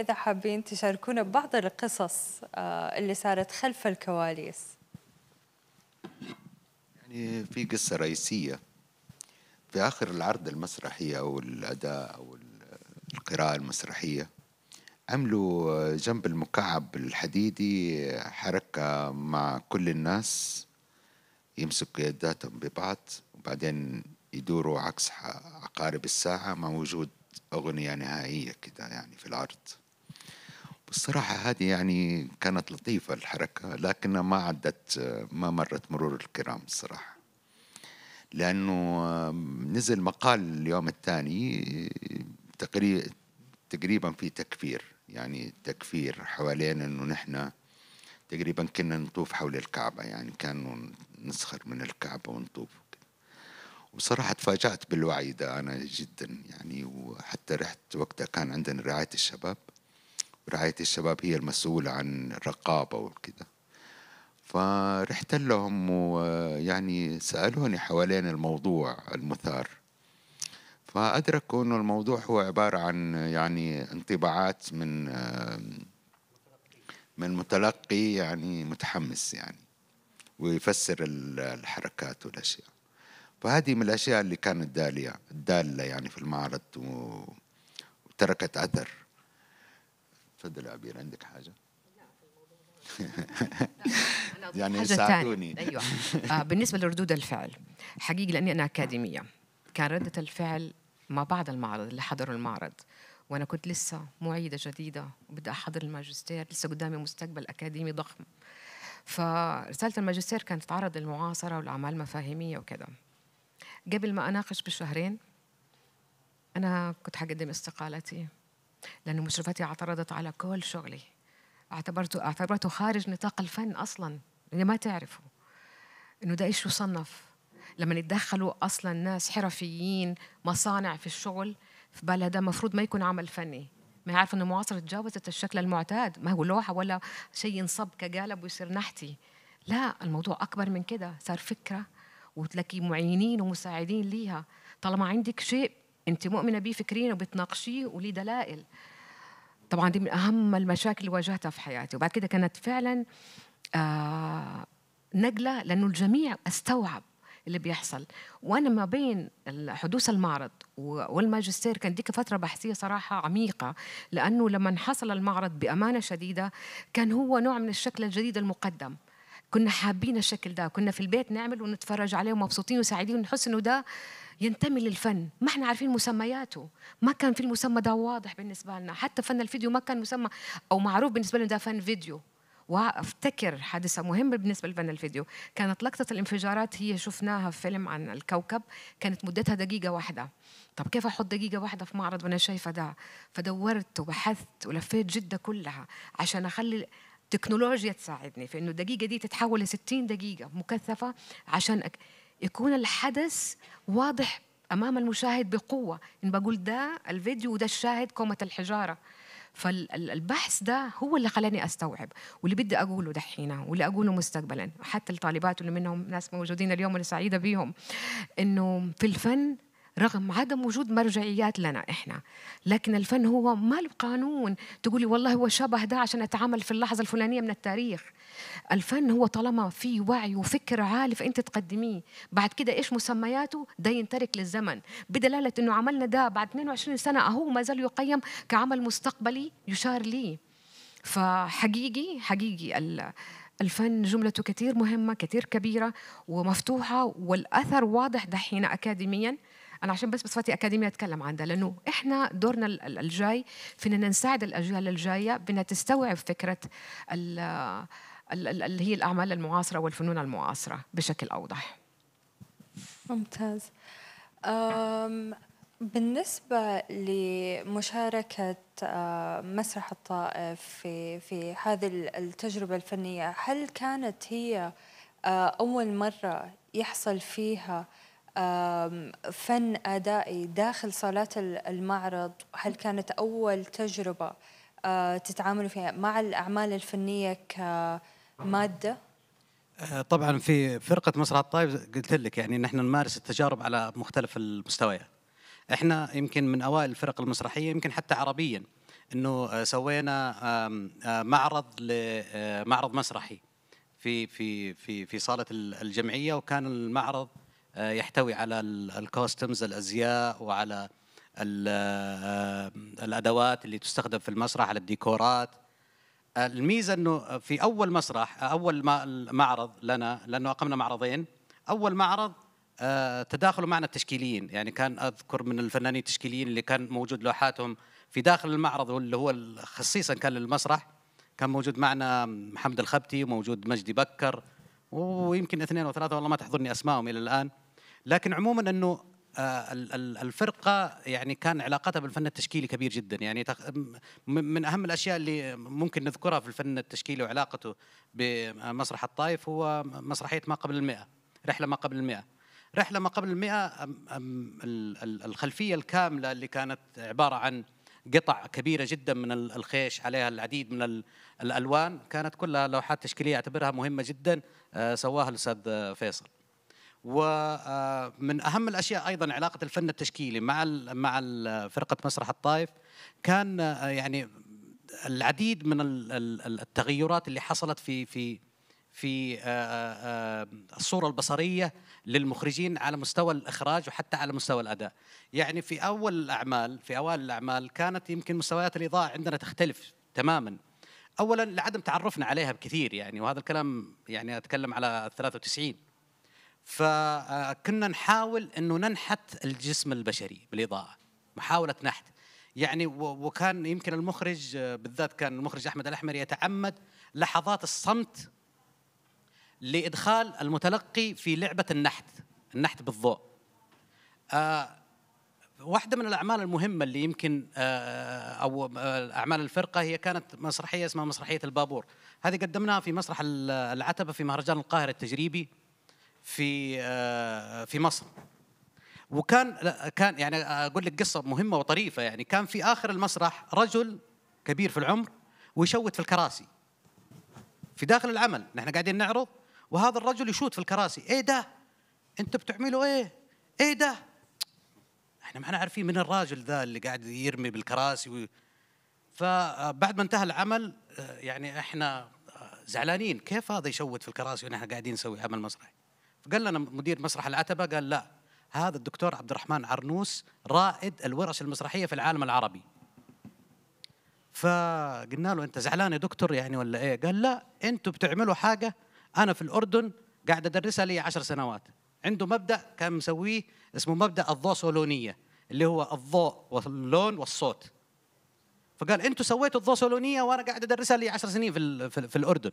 إذا حابين تشاركونا ببعض القصص آه، اللي صارت خلف الكواليس يعني في قصة رئيسية في آخر العرض المسرحي أو الأداء أو القراءة المسرحية عملوا آه، جنب المكعب الحديدي آه، حركة مع كل الناس يمسكوا يداتهم ببعض وبعدين يدوروا عكس عقارب الساعة مع وجود أغنية نهائية كده يعني في الأرض والصراحة هذه يعني كانت لطيفة الحركة لكنها ما عدت آه، ما مرت مرور الكرام الصراحة لأنه نزل مقال اليوم الثاني تقريبا في تكفير يعني تكفير حوالين انه نحن تقريبا كنا نطوف حول الكعبة يعني كانوا نسخر من الكعبة ونطوف وبصراحة تفاجأت بالوعي ده أنا جدا يعني وحتى رحت وقتها كان عندنا رعاية الشباب ورعاية الشباب هي المسؤولة عن الرقابة وكده فرحت لهم ويعني سألوني حوالين الموضوع المثار فادركوا أنه الموضوع هو عبارة عن يعني انطباعات من من متلقي يعني متحمس يعني ويفسر الحركات والأشياء فهذه من الأشياء اللي كانت دالية دالة يعني في المعرض وتركت أثر تفضل عبير عندك حاجة؟ يعني ساعدوني ايوه آه، بالنسبه لردود الفعل حقيقي لاني انا اكاديميه كان رده الفعل ما بعد المعرض اللي حضروا المعرض وانا كنت لسه معيده جديده وبدي احضر الماجستير لسه قدامي مستقبل اكاديمي ضخم فرساله الماجستير كانت تتعرض للمعاصره والاعمال المفاهيميه وكذا قبل ما اناقش بشهرين انا كنت حقدم استقالتي لانه مشرفتي اعترضت على كل شغلي اعتبرته اعتبرته خارج نطاق الفن اصلا اللي ما تعرفه انه ده ايش يصنف لما يتدخلوا اصلا ناس حرفيين مصانع في الشغل في بلده المفروض ما يكون عمل فني ما عارفه انه معاصر تجاوزت الشكل المعتاد ما هو لوحه ولا شيء ينصب كقالب ويصير نحتي لا الموضوع اكبر من كده صار فكره وتلاقي معينين ومساعدين ليها طالما عندك شيء انت مؤمنه بيه فكريا وبتناقشيه وليه دلائل طبعا دي من اهم المشاكل اللي واجهتها في حياتي وبعد كده كانت فعلا آه نقله لانه الجميع استوعب اللي بيحصل وانا ما بين حدوث المعرض والماجستير كان ديك فتره بحثيه صراحه عميقه لانه لما حصل المعرض بامانه شديده كان هو نوع من الشكل الجديد المقدم كنا حابين الشكل ده كنا في البيت نعمل ونتفرج عليه ومبسوطين وسعيدين ونحس انه ده ينتمي للفن ما احنا عارفين مسمياته ما كان في المسمى ده واضح بالنسبه لنا حتى فن الفيديو ما كان مسمى او معروف بالنسبه لنا ده فن فيديو وافتكر حادثه مهمه بالنسبه لفن الفيديو كانت لقطه الانفجارات هي شفناها في فيلم عن الكوكب كانت مدتها دقيقه واحده طب كيف احط دقيقه واحده في معرض وانا شايفه ده فدورت وبحثت ولفيت جده كلها عشان اخلي التكنولوجيا تساعدني في انه الدقيقه دي تتحول ل 60 دقيقه مكثفه عشان أك... يكون الحدث واضح امام المشاهد بقوه ان بقول ده الفيديو وده الشاهد كومه الحجاره فالبحث ده هو اللي خلاني استوعب واللي بدي اقوله دحين واللي اقوله مستقبلا حتى الطالبات اللي منهم ناس موجودين اليوم وانا سعيده بيهم انه في الفن رغم عدم وجود مرجعيات لنا إحنا لكن الفن هو ما له قانون تقولي والله هو شبه ده عشان أتعامل في اللحظة الفلانية من التاريخ الفن هو طالما في وعي وفكر عالي فأنت تقدميه بعد كده إيش مسمياته ده ينترك للزمن بدلالة أنه عملنا ده بعد 22 سنة أهو ما زال يقيم كعمل مستقبلي يشار ليه فحقيقي حقيقي الفن جملته كثير مهمة كثير كبيرة ومفتوحة والأثر واضح دحين أكاديمياً انا عشان بس بصفتي اكاديميه اتكلم عن ده لانه احنا دورنا الجاي في اننا نساعد الاجيال الجايه بانها تستوعب فكره اللي هي الاعمال المعاصره والفنون المعاصره بشكل اوضح ممتاز بالنسبة لمشاركة مسرح الطائف في في هذه التجربة الفنية هل كانت هي أول مرة يحصل فيها فن أدائي داخل صالات المعرض هل كانت أول تجربة آه، تتعاملوا فيها مع الأعمال الفنية كمادة؟ آه، طبعا في فرقة مسرح الطائف قلت لك يعني نحن نمارس التجارب على مختلف المستويات احنا يمكن من اوائل الفرق المسرحيه يمكن حتى عربيا انه آه، سوينا معرض لمعرض مسرحي في في في في صاله الجمعيه وكان المعرض آه، يحتوي على الكوستمز الازياء وعلى آه، الادوات اللي تستخدم في المسرح على الديكورات آه، الميزه انه في اول مسرح اول معرض لنا لانه اقمنا معرضين اول معرض تداخلوا معنا التشكيليين يعني كان اذكر من الفنانين التشكيليين اللي كان موجود لوحاتهم في داخل المعرض واللي هو خصيصا كان للمسرح كان موجود معنا محمد الخبتي وموجود مجدي بكر ويمكن اثنين او ثلاثه والله ما تحضرني اسمائهم الى الان لكن عموما انه آه، الفرقة يعني كان علاقتها بالفن التشكيلي كبير جدا يعني من أهم الأشياء اللي ممكن نذكرها في الفن التشكيلي وعلاقته بمسرح الطائف هو مسرحية ما قبل المئة رحلة ما قبل المئة رحلة ما قبل المئة الخلفية الكاملة اللي كانت عبارة عن قطع كبيره جدا من الخيش عليها العديد من الالوان كانت كلها لوحات تشكيليه اعتبرها مهمه جدا آه، سواها الاستاذ آه، فيصل ومن آه، اهم الاشياء ايضا علاقه الفن التشكيلي مع مع فرقه مسرح الطائف كان يعني العديد من التغيرات اللي حصلت في في في آه، آه، آه، الصورة البصرية للمخرجين على مستوى الإخراج وحتى على مستوى الأداء يعني في أول الأعمال في أوائل الأعمال كانت يمكن مستويات الإضاءة عندنا تختلف تماما أولا لعدم تعرفنا عليها بكثير يعني وهذا الكلام يعني أتكلم على 93 فكنا نحاول أنه ننحت الجسم البشري بالإضاءة محاولة نحت يعني وكان يمكن المخرج بالذات كان المخرج أحمد الأحمر يتعمد لحظات الصمت لادخال المتلقي في لعبه النحت النحت بالضوء آه واحده من الاعمال المهمه اللي يمكن آه او آه اعمال الفرقه هي كانت مسرحيه اسمها مسرحيه البابور هذه قدمناها في مسرح العتبه في مهرجان القاهره التجريبي في آه في مصر وكان كان يعني اقول لك قصه مهمه وطريفه يعني كان في اخر المسرح رجل كبير في العمر ويشوت في الكراسي في داخل العمل نحن قاعدين نعرض وهذا الرجل يشوت في الكراسي ايه ده انت بتعملوا ايه ايه ده احنا ما احنا عارفين من الراجل ذا اللي قاعد يرمي بالكراسي و... فبعد ما انتهى العمل آه، يعني احنا آه، زعلانين كيف هذا يشوت في الكراسي ونحن قاعدين نسوي عمل مسرحي فقال لنا مدير مسرح العتبه قال لا هذا الدكتور عبد الرحمن عرنوس رائد الورش المسرحيه في العالم العربي فقلنا له انت زعلان يا دكتور يعني ولا ايه قال لا انتم بتعملوا حاجه انا في الاردن قاعد ادرسها لي 10 سنوات عنده مبدا كان مسويه اسمه مبدا الضوء اللي هو الضوء واللون والصوت فقال انتوا سويتوا الضوء وانا قاعد ادرسها لي 10 سنين في, في, في الاردن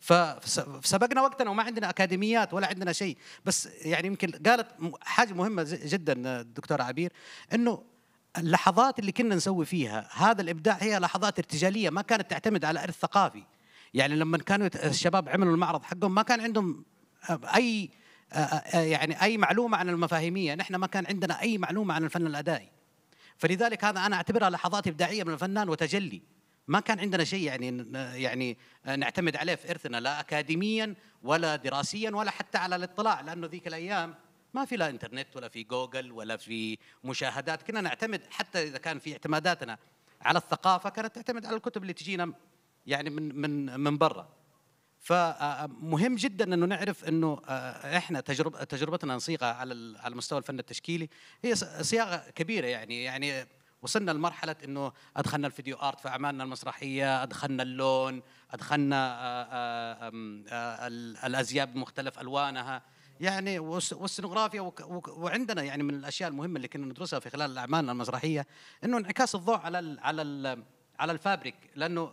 فسبقنا وقتنا وما عندنا اكاديميات ولا عندنا شيء بس يعني يمكن قالت حاجه مهمه جدا الدكتوره عبير انه اللحظات اللي كنا نسوي فيها هذا الابداع هي لحظات ارتجاليه ما كانت تعتمد على ارث ثقافي يعني لما كانوا الشباب عملوا المعرض حقهم ما كان عندهم آه، اي آه، آه، يعني اي معلومه عن المفاهيميه نحن ما كان عندنا اي معلومه عن الفن الادائي فلذلك هذا انا اعتبرها لحظات ابداعيه من الفنان وتجلي ما كان عندنا شيء يعني يعني نعتمد عليه في ارثنا لا اكاديميا ولا دراسيا ولا حتى على الاطلاع لانه ذيك الايام ما في لا انترنت ولا في جوجل ولا في مشاهدات كنا نعتمد حتى اذا كان في اعتماداتنا على الثقافه كانت تعتمد على الكتب اللي تجينا يعني من من من برا فمهم جدا انه نعرف انه آه، احنا تجربة تجربتنا نصيغه على على مستوى الفن التشكيلي هي صياغه كبيره يعني يعني وصلنا لمرحلة أنه أدخلنا الفيديو آرت في أعمالنا المسرحية أدخلنا اللون أدخلنا آآ آه، آآ آه، بمختلف ألوانها يعني والسينوغرافيا وعندنا يعني من الأشياء المهمة اللي كنا ندرسها في خلال أعمالنا المسرحية أنه انعكاس الضوء على الـ على الـ على الفابريك لأنه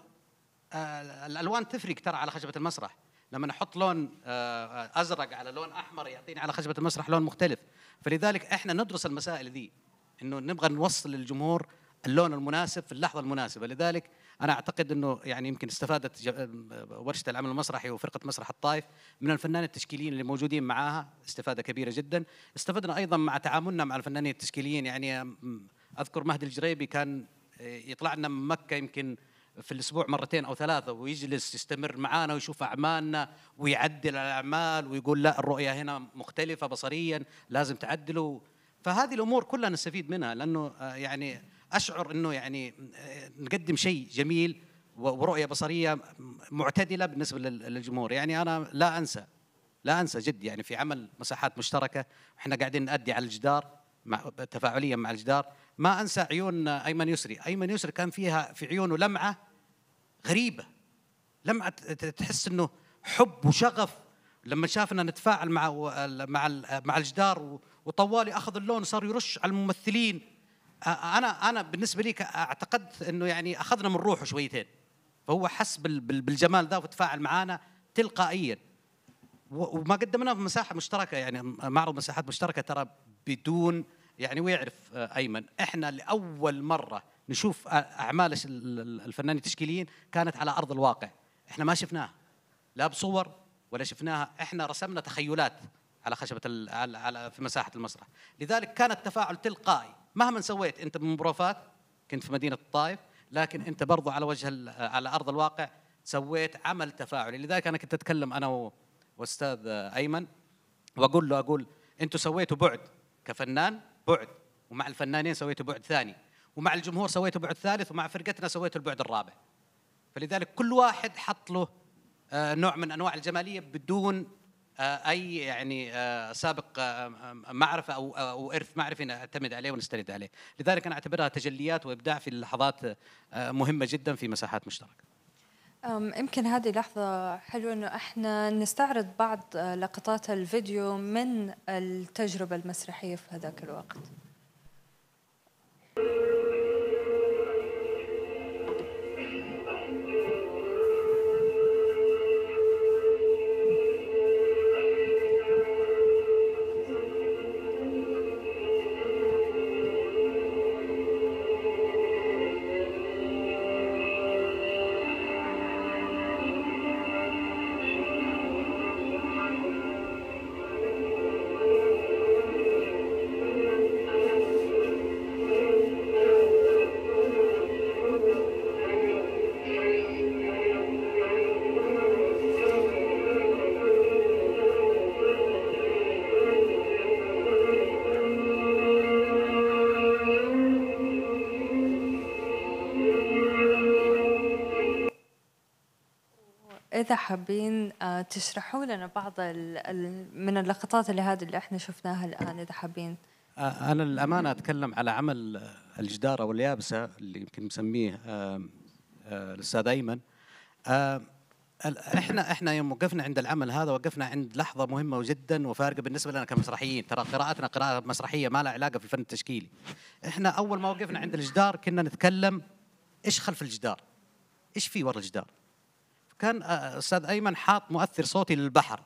آه، الالوان تفرق ترى على خشبه المسرح لما نحط لون آه، ازرق على لون احمر يعطيني على خشبه المسرح لون مختلف فلذلك احنا ندرس المسائل ذي انه نبغى نوصل للجمهور اللون المناسب في اللحظه المناسبه لذلك انا اعتقد انه يعني يمكن استفادت ورشه العمل المسرحي وفرقه مسرح الطائف من الفنانين التشكيليين اللي موجودين معاها استفاده كبيره جدا استفدنا ايضا مع تعاملنا مع الفنانين التشكيليين يعني اذكر مهدي الجريبي كان آه، يطلع لنا من مكه يمكن في الاسبوع مرتين او ثلاثه ويجلس يستمر معانا ويشوف اعمالنا ويعدل الاعمال ويقول لا الرؤيه هنا مختلفه بصريا لازم تعدلوا فهذه الامور كلها نستفيد منها لانه آه، يعني اشعر انه يعني آه، نقدم شيء جميل ورؤيه بصريه معتدله بالنسبه للجمهور يعني انا لا انسى لا انسى جد يعني في عمل مساحات مشتركه احنا قاعدين نأدي على الجدار مع تفاعليا مع الجدار ما انسى عيون ايمن يسري ايمن يسري كان فيها في عيونه لمعه غريبه لمعه تحس انه حب وشغف لما شافنا نتفاعل مع مع مع الجدار وطوالي اخذ اللون وصار يرش على الممثلين انا انا بالنسبه لي اعتقدت انه يعني اخذنا من روحه شويتين فهو حس بالجمال ذا وتفاعل معانا تلقائيا وما قدمناه في مساحه مشتركه يعني معرض مساحات مشتركه ترى بدون يعني ويعرف آه، ايمن احنا لاول مره نشوف آه، اعمال الفنانين التشكيليين كانت على ارض الواقع احنا ما شفناها لا بصور ولا شفناها احنا رسمنا تخيلات على خشبه على في مساحه المسرح لذلك كان التفاعل تلقائي مهما سويت انت بمبروفات كنت في مدينه الطائف لكن انت برضو على وجه على ارض الواقع سويت عمل تفاعلي لذلك انا كنت اتكلم انا واستاذ آه، ايمن واقول له اقول انتم سويتوا بعد كفنان بعد ومع الفنانين سويت بعد ثاني ومع الجمهور سويت بعد ثالث ومع فرقتنا سويت البعد الرابع فلذلك كل واحد حط له آه، نوع من انواع الجماليه بدون آه، اي يعني آه، سابق معرفه او او ارث معرفي نعتمد عليه ونستند عليه، لذلك انا اعتبرها تجليات وابداع في اللحظات مهمه جدا في مساحات مشتركه. يمكن هذه لحظة حلوة إنه إحنا نستعرض بعض آه، لقطات الفيديو من التجربة المسرحية في هذاك الوقت. إذا حابين آه، تشرحوا لنا بعض من اللقطات اللي هذه اللي احنا شفناها الآن إذا حابين آه، أنا الأمانة أتكلم على عمل الجدار أو اليابسة اللي يمكن مسميه آه، الأستاذ أيمن احنا احنا يوم وقفنا عند العمل هذا وقفنا عند لحظه مهمه جدا وفارقه بالنسبه لنا كمسرحيين ترى قراءتنا قراءه مسرحيه ما لها علاقه في الفن التشكيلي احنا اول ما وقفنا عند الجدار كنا نتكلم ايش خلف الجدار ايش في ورا الجدار كان آه، استاذ ايمن حاط مؤثر صوتي للبحر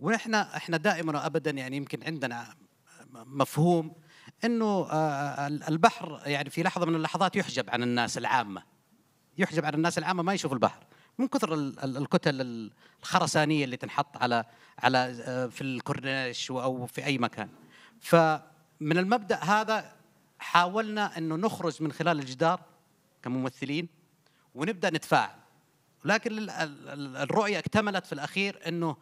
ونحن احنا دائما وابدا يعني يمكن عندنا مفهوم انه آه، آه، البحر يعني في لحظه من اللحظات يحجب عن الناس العامه يحجب عن الناس العامه ما يشوف البحر من كثر الكتل الخرسانيه اللي تنحط على على في الكورنيش او في اي مكان فمن المبدا هذا حاولنا انه نخرج من خلال الجدار كممثلين ونبدا نتفاعل لكن الرؤية اكتملت في الأخير أنه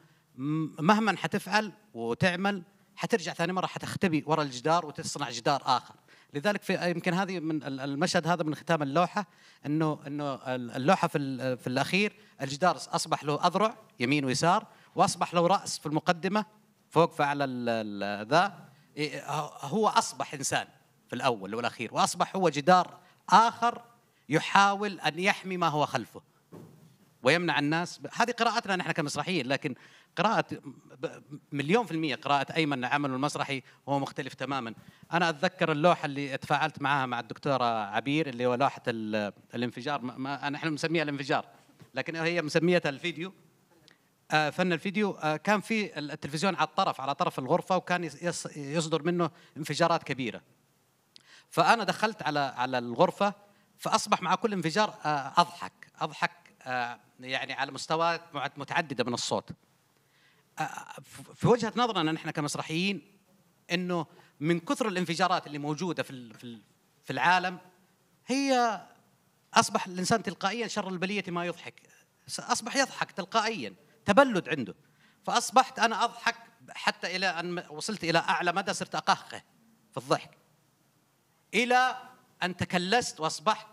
مهما حتفعل وتعمل حترجع ثاني مرة حتختبي وراء الجدار وتصنع جدار آخر لذلك في يمكن هذه من المشهد هذا من ختام اللوحه انه انه اللوحه في في الاخير الجدار اصبح له اذرع يمين ويسار واصبح له راس في المقدمه فوق فعل ذا إيه، هو اصبح انسان في الاول والاخير واصبح هو جدار اخر يحاول ان يحمي ما هو خلفه ويمنع الناس هذه قراءتنا نحن كمسرحيين لكن قراءة مليون في المية قراءة أيمن عمله المسرحي هو مختلف تماما أنا أتذكر اللوحة اللي تفاعلت معها مع الدكتورة عبير اللي هو لوحة الانفجار ما أنا نحن نسميها الانفجار لكن هي مسميتها الفيديو آه، فن الفيديو آه، كان في التلفزيون على الطرف على طرف الغرفة وكان يصدر منه انفجارات كبيرة فأنا دخلت على على الغرفة فأصبح مع كل انفجار آه، أضحك أضحك آه، يعني على مستويات متعدده من الصوت آه، في وجهه نظرنا نحن كمسرحيين انه من كثر الانفجارات اللي موجوده في في العالم هي اصبح الانسان تلقائيا شر البليه ما يضحك اصبح يضحك تلقائيا تبلد عنده فاصبحت انا اضحك حتى الى ان وصلت الى اعلى مدى صرت اقهقه في الضحك الى ان تكلست واصبحت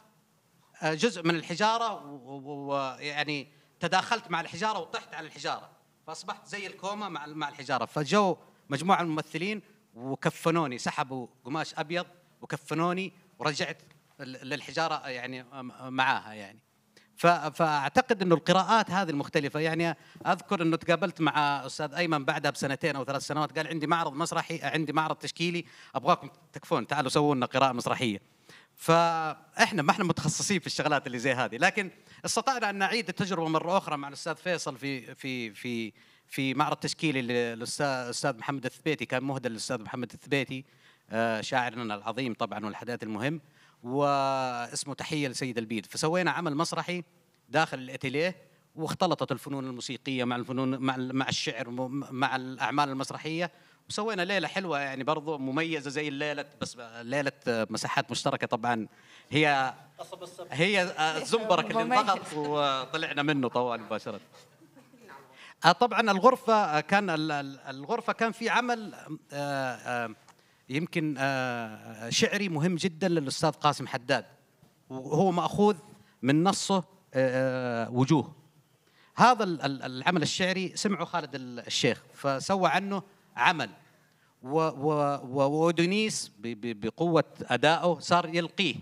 آه، جزء من الحجاره ويعني تداخلت مع الحجاره وطحت على الحجاره فاصبحت زي الكوما مع مع الحجاره فجو مجموعه من الممثلين وكفنوني سحبوا قماش ابيض وكفنوني ورجعت للحجاره يعني معاها يعني فاعتقد انه القراءات هذه المختلفه يعني اذكر انه تقابلت مع استاذ ايمن بعدها بسنتين او ثلاث سنوات قال عندي معرض مسرحي عندي معرض تشكيلي ابغاكم تكفون تعالوا سووا لنا قراءه مسرحيه فاحنا ما احنا متخصصين في الشغلات اللي زي هذه لكن استطعنا ان نعيد التجربه مره اخرى مع الاستاذ فيصل في في في في معرض تشكيلي للاستاذ محمد الثبيتي كان آه، مهدى للاستاذ محمد الثبيتي شاعرنا العظيم طبعا والحداث المهم واسمه تحيه لسيد البيد فسوينا عمل مسرحي داخل الاتيليه واختلطت الفنون الموسيقيه مع الفنون مع مع الشعر مع الاعمال المسرحيه وسوينا ليله حلوه يعني برضو مميزه زي الليله بس ليله مساحات مشتركه طبعا هي هي الزنبرك آه، اللي انضغط وطلعنا منه طوال مباشره آه، طبعا الغرفه آه، كان الغرفه كان في عمل يمكن شعري مهم جدا للاستاذ قاسم حداد وهو ماخوذ من نصه وجوه هذا العمل الشعري سمعه خالد الشيخ فسوى عنه عمل وأودونيس بقوة أدائه صار يلقيه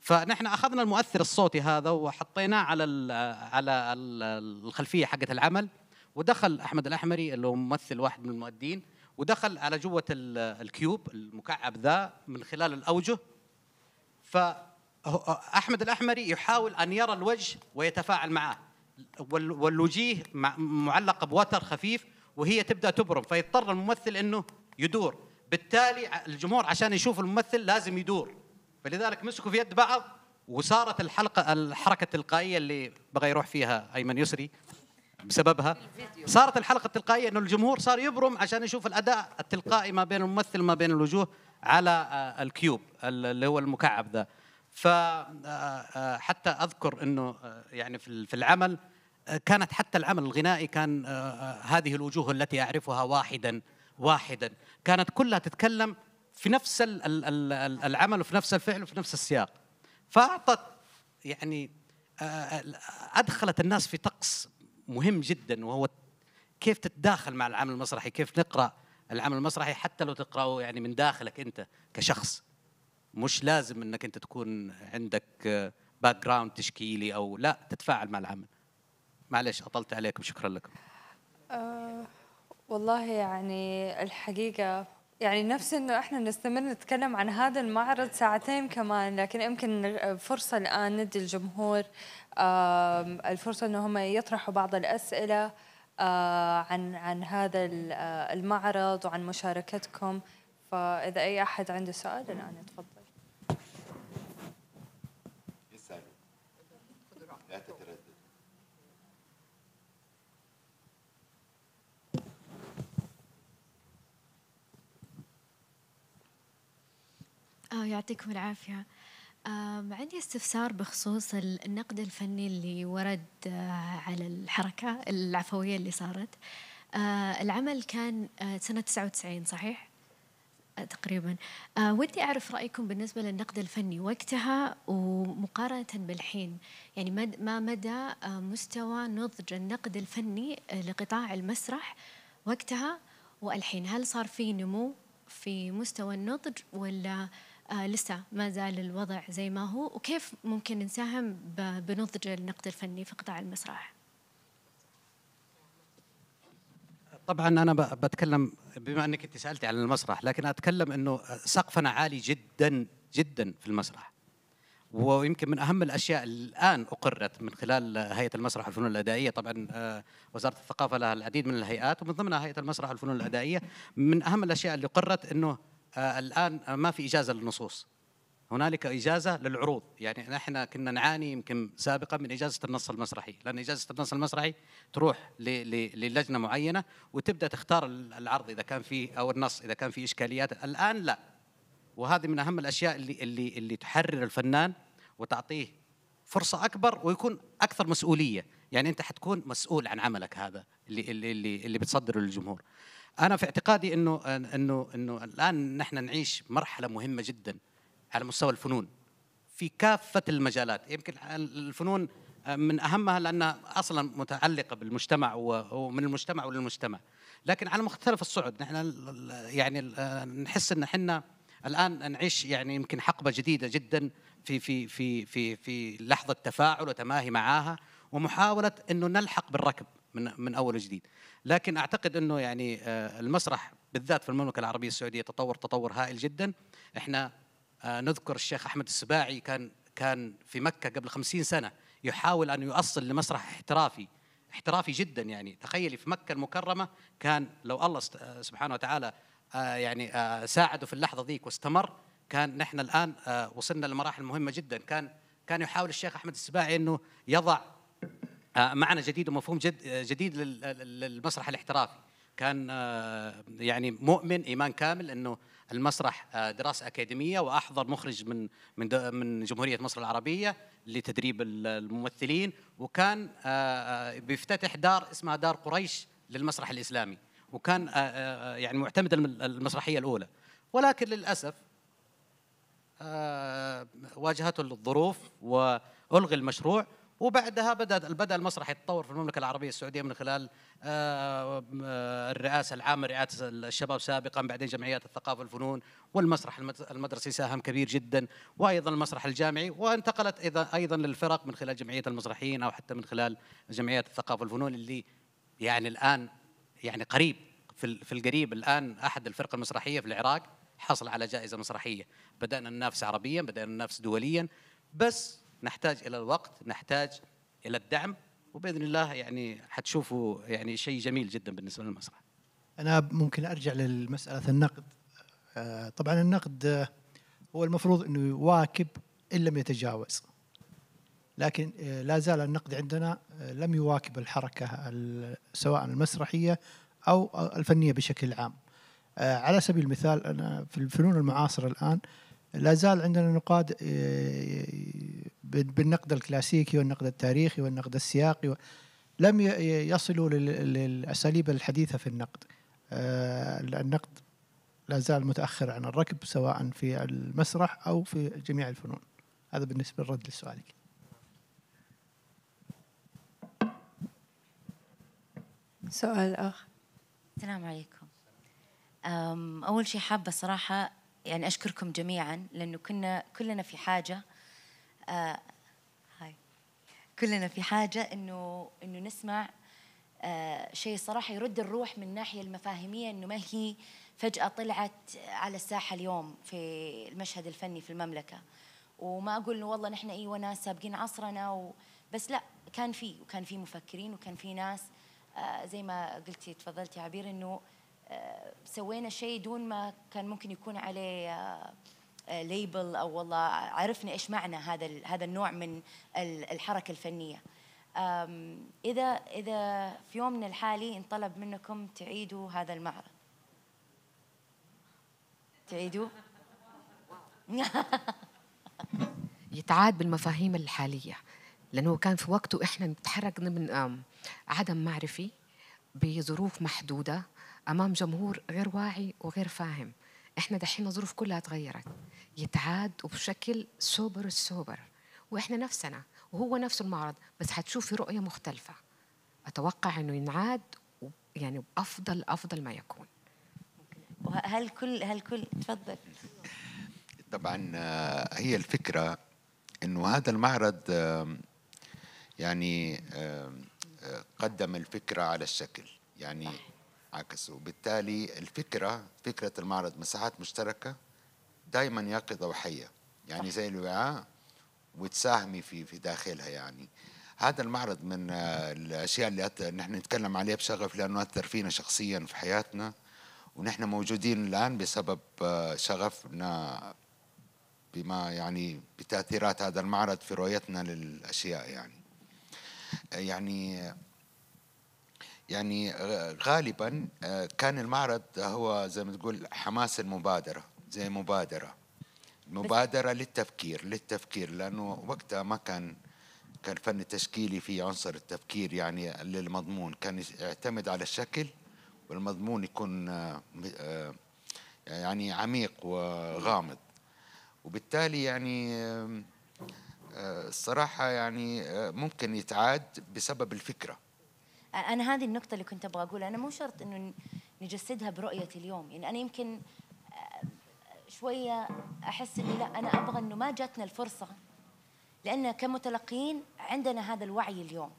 فنحن أخذنا المؤثر الصوتي هذا وحطيناه على ال على ال الخلفية حقة العمل ودخل أحمد الأحمري اللي هو ممثل واحد من المؤدين ودخل على جوة الكيوب المكعب ذا من خلال الأوجه فأحمد الأحمري يحاول أن يرى الوجه ويتفاعل معه والوجيه معلقة بوتر خفيف وهي تبدا تبرم فيضطر الممثل انه يدور بالتالي الجمهور عشان يشوف الممثل لازم يدور فلذلك مسكوا في يد بعض وصارت الحلقه الحركه التلقائيه اللي بغى يروح فيها ايمن يسري بسببها صارت الحلقه التلقائيه انه الجمهور صار يبرم عشان يشوف الاداء التلقائي ما بين الممثل وما بين الوجوه على آه، الكيوب اللي هو المكعب ذا فحتى آه، آه، اذكر انه يعني في العمل كانت حتى العمل الغنائي كان آه، آه، هذه الوجوه التي أعرفها واحدا واحدا كانت كلها تتكلم في نفس العمل وفي نفس الفعل وفي نفس السياق فأعطت يعني آه، أدخلت الناس في طقس مهم جدا وهو كيف تتداخل مع العمل المسرحي كيف نقرأ العمل المسرحي حتى لو تقرأه يعني من داخلك أنت كشخص مش لازم أنك أنت تكون عندك باك جراوند تشكيلي أو لا تتفاعل مع العمل معلش أطلت عليكم شكرا لكم آه، والله يعني الحقيقة يعني نفس انه احنا نستمر نتكلم عن هذا المعرض ساعتين كمان لكن يمكن فرصه الان ندي الجمهور الفرصه انه هم يطرحوا بعض الاسئله آه، عن عن هذا آه، المعرض وعن مشاركتكم فاذا اي احد عنده سؤال الان يتفضل آه يعطيكم العافية عندي استفسار بخصوص النقد الفني اللي ورد آه، على الحركة العفوية اللي صارت آه، العمل كان آه، سنة 99 صحيح؟ تقريبا ودي أعرف رأيكم بالنسبة للنقد الفني وقتها ومقارنة بالحين يعني ما مدى مستوى نضج النقد الفني لقطاع المسرح وقتها والحين هل صار في نمو في مستوى النضج ولا آه آه، لسه ما زال الوضع زي ما هو وكيف ممكن نساهم بنضج النقد الفني في قطاع المسرح طبعا انا بتكلم بما انك انت سالتي عن المسرح لكن اتكلم انه سقفنا عالي جدا جدا في المسرح ويمكن من اهم الاشياء الان اقرت من خلال هيئه المسرح والفنون الادائيه طبعا آه، وزاره الثقافه لها العديد من الهيئات ومن ضمنها هيئه المسرح والفنون الادائيه من اهم الاشياء اللي قرت انه آه، الان آه، ما في اجازه للنصوص هنالك اجازه للعروض يعني نحن كنا نعاني يمكن سابقا من اجازه النص المسرحي لان اجازه النص المسرحي تروح للجنه معينه وتبدا تختار العرض اذا كان فيه او النص اذا كان فيه اشكاليات الان لا وهذه من اهم الاشياء اللي اللي اللي تحرر الفنان وتعطيه فرصه اكبر ويكون اكثر مسؤوليه يعني انت حتكون مسؤول عن عملك هذا اللي اللي اللي, اللي بتصدره للجمهور انا في اعتقادي انه انه انه الان نحن نعيش مرحله مهمه جدا على مستوى الفنون في كافه المجالات يمكن الفنون من اهمها لانها اصلا متعلقه بالمجتمع ومن المجتمع وللمجتمع لكن على مختلف الصعد نحن يعني نحس ان احنا الان نعيش يعني يمكن حقبه جديده جدا في في في في في لحظه تفاعل وتماهي معاها ومحاوله انه نلحق بالركب من من اول وجديد لكن اعتقد انه يعني آه، المسرح بالذات في المملكه العربيه السعوديه تطور تطور هائل جدا احنا آه، نذكر الشيخ احمد السباعي كان كان في مكه قبل خمسين سنه يحاول ان يؤصل لمسرح احترافي احترافي جدا يعني تخيلي في مكه المكرمه كان لو الله آه، سبحانه وتعالى يعني ساعده في اللحظه ذيك واستمر كان نحن الان وصلنا لمراحل مهمه جدا كان كان يحاول الشيخ احمد السباعي انه يضع آه، معنى جديد ومفهوم جد جديد للمسرح الاحترافي كان آه، يعني مؤمن ايمان كامل انه المسرح آه، دراسه اكاديميه واحضر مخرج من من من جمهوريه مصر العربيه لتدريب الممثلين وكان بيفتتح دار اسمها دار قريش للمسرح الاسلامي وكان يعني معتمد المسرحيه الاولى ولكن للاسف واجهته الظروف والغي المشروع وبعدها بدأ بدا المسرح يتطور في المملكه العربيه السعوديه من خلال آه، آه، الرئاسه العامه رئاسه الشباب سابقا بعدين جمعيات الثقافه والفنون والمسرح المدرسي ساهم كبير جدا وايضا المسرح الجامعي وانتقلت اذا ايضا للفرق من خلال جمعيه المسرحيين او حتى من خلال جمعيات الثقافه والفنون اللي يعني الان يعني قريب في في القريب الان احد الفرق المسرحيه في العراق حصل على جائزه مسرحيه بدانا ننافس عربيا بدانا ننافس دوليا بس نحتاج الى الوقت نحتاج الى الدعم وباذن الله يعني حتشوفوا يعني شيء جميل جدا بالنسبه للمسرح. انا ممكن ارجع لمساله النقد. آه، طبعا النقد آه، هو المفروض انه يواكب ان لم يتجاوز. لكن آه، لا زال النقد عندنا لم يواكب الحركه سواء المسرحيه او الفنيه بشكل عام. على سبيل المثال انا في الفنون المعاصره الان لا زال عندنا نقاد آه، بالنقد الكلاسيكي والنقد التاريخي والنقد السياقي لم يصلوا للأساليب الحديثة في النقد آه، النقد لا زال متأخر عن الركب سواء في المسرح أو في جميع الفنون هذا بالنسبة للرد لسؤالك سؤال آخر السلام عليكم أول شيء حابة صراحة يعني أشكركم جميعا لأنه كنا كلنا في حاجة آه هاي كلنا في حاجة إنه إنه نسمع آه شيء صراحة يرد الروح من الناحية المفاهيمية إنه ما هي فجأة طلعت على الساحة اليوم في المشهد الفني في المملكة وما أقول إنه والله نحن أيوة ناس سابقين عصرنا و بس لا كان في وكان في مفكرين وكان في ناس آه زي ما قلتي تفضلتي عبير إنه سوينا شيء دون ما كان ممكن يكون عليه ليبل آه، آه، او والله عرفنا ايش معنى هذا هذا النوع من الحركه الفنيه اذا اذا في يومنا الحالي انطلب منكم تعيدوا هذا المعرض تعيدوا يتعاد بالمفاهيم الحاليه لانه كان في وقته احنا نتحرك من عدم معرفي بظروف محدوده امام جمهور غير واعي وغير فاهم احنا دحين الظروف كلها تغيرت يتعاد وبشكل سوبر السوبر واحنا نفسنا وهو نفس المعرض بس حتشوفي رؤيه مختلفه اتوقع انه ينعاد يعني بافضل افضل ما يكون هل كل هل كل تفضل طبعا آه، هي الفكره انه هذا المعرض يعني آه، قدم الفكره على الشكل يعني عكسه وبالتالي الفكرة فكرة المعرض مساحات مشتركة دايما يقظة وحية يعني زي الوعاء وتساهمي في في داخلها يعني هذا المعرض من آه، الاشياء اللي نحن نتكلم عليها بشغف لانه اثر فينا شخصيا في حياتنا ونحن موجودين الان بسبب آه، شغفنا بما يعني بتاثيرات هذا المعرض في رؤيتنا للاشياء يعني يعني يعني آه، غالبا آه، كان المعرض هو زي ما تقول حماس المبادره زي مبادره مبادره للتفكير للتفكير لانه وقتها ما كان كان فن التشكيلي في عنصر التفكير يعني للمضمون كان يعتمد على الشكل والمضمون يكون آه، يعني عميق وغامض وبالتالي يعني الصراحة يعني ممكن يتعاد بسبب الفكرة انا هذه النقطه اللي كنت ابغى اقولها انا مو شرط انه نجسدها برؤيتي اليوم يعني انا يمكن آه، شويه احس اني لا انا ابغى انه ما جاتنا الفرصه لان كمتلقيين عندنا هذا الوعي اليوم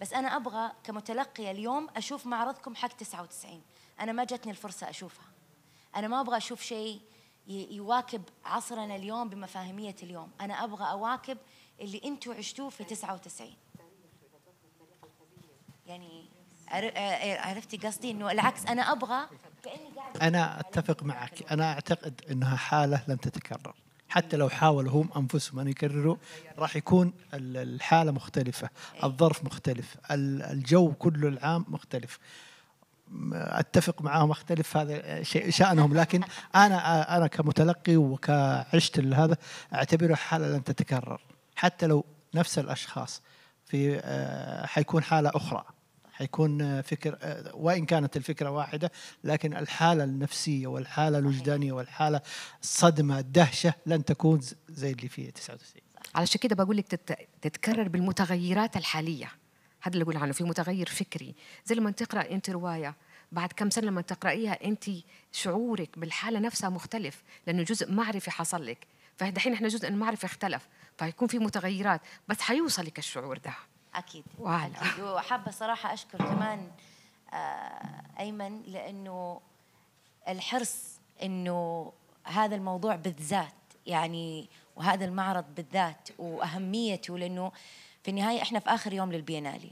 بس انا ابغى كمتلقيه اليوم اشوف معرضكم حق 99 انا ما جاتني الفرصه اشوفها انا ما ابغى اشوف شيء يواكب عصرنا اليوم بمفاهيميه اليوم انا ابغى اواكب اللي انتم عشتوه في 99 يعني آه، آه، عرفتي قصدي انه العكس انا ابغى كاني قاعد انا اتفق معك انا اعتقد انها حاله لن تتكرر حتى لو حاولوا هم انفسهم ان يكرروا راح يكون الحاله مختلفه إيه. الظرف مختلف الجو كله العام مختلف اتفق معاهم اختلف هذا شيء شانهم لكن انا انا كمتلقي وكعشت هذا اعتبره حاله لن تتكرر حتى لو نفس الاشخاص في آه، حيكون حاله اخرى حيكون آه، فكر آه، وان كانت الفكره واحده لكن الحاله النفسيه والحاله الوجدانيه والحاله الصدمه الدهشه لن تكون زي اللي في 99 علشان كده بقول لك تتكرر بالمتغيرات الحاليه هذا اللي اقول عنه في متغير فكري زي لما تقرا انت روايه بعد كم سنه لما تقرايها انت شعورك بالحاله نفسها مختلف لانه جزء معرفي حصل لك فدحين احنا جزء المعرفه اختلف فيكون في متغيرات بس حيوصلك الشعور ده اكيد وعلا. اكيد وحابه صراحه اشكر كمان آه، ايمن لانه الحرص انه هذا الموضوع بالذات يعني وهذا المعرض بالذات واهميته لانه في النهايه احنا في اخر يوم للبينالي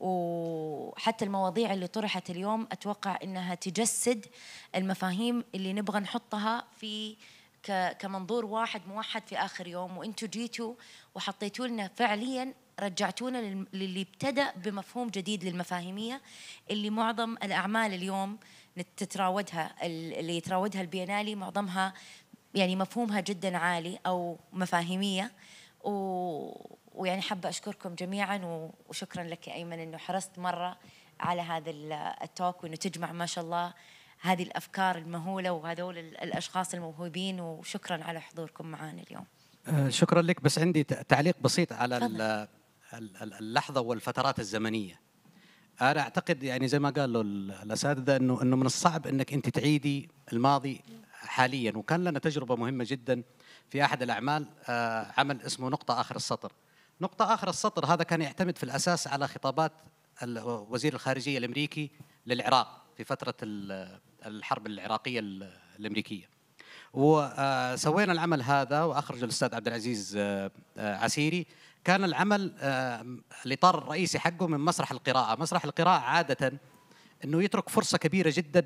وحتى المواضيع اللي طرحت اليوم اتوقع انها تجسد المفاهيم اللي نبغى نحطها في كمنظور واحد موحد في اخر يوم وانتم جيتوا وحطيتوا لنا فعليا رجعتونا للي ابتدأ بمفهوم جديد للمفاهيمية اللي معظم الأعمال اليوم تتراودها اللي يتراودها البينالي معظمها يعني مفهومها جدا عالي أو مفاهيمية و... ويعني حابة أشكركم جميعا وشكرا لك يا أيمن أنه حرصت مرة على هذا التوك وأنه تجمع ما شاء الله هذه الأفكار المهولة وهذول الأشخاص الموهوبين وشكرا على حضوركم معنا اليوم آه، شكرا لك بس عندي تعليق بسيط على اللحظه والفترات الزمنيه انا اعتقد يعني زي ما قالوا الاساتذه انه انه من الصعب انك انت تعيدي الماضي حاليا وكان لنا تجربه مهمه جدا في احد الاعمال آه، عمل اسمه نقطه اخر السطر نقطه اخر السطر هذا كان يعتمد في الاساس على خطابات وزير الخارجيه الامريكي للعراق في فتره الحرب العراقيه الامريكيه وسوينا آه، العمل هذا واخرج الاستاذ عبد العزيز آه، عسيري كان العمل آه، الاطار الرئيسي حقه من مسرح القراءه مسرح القراءه عاده انه يترك فرصه كبيره جدا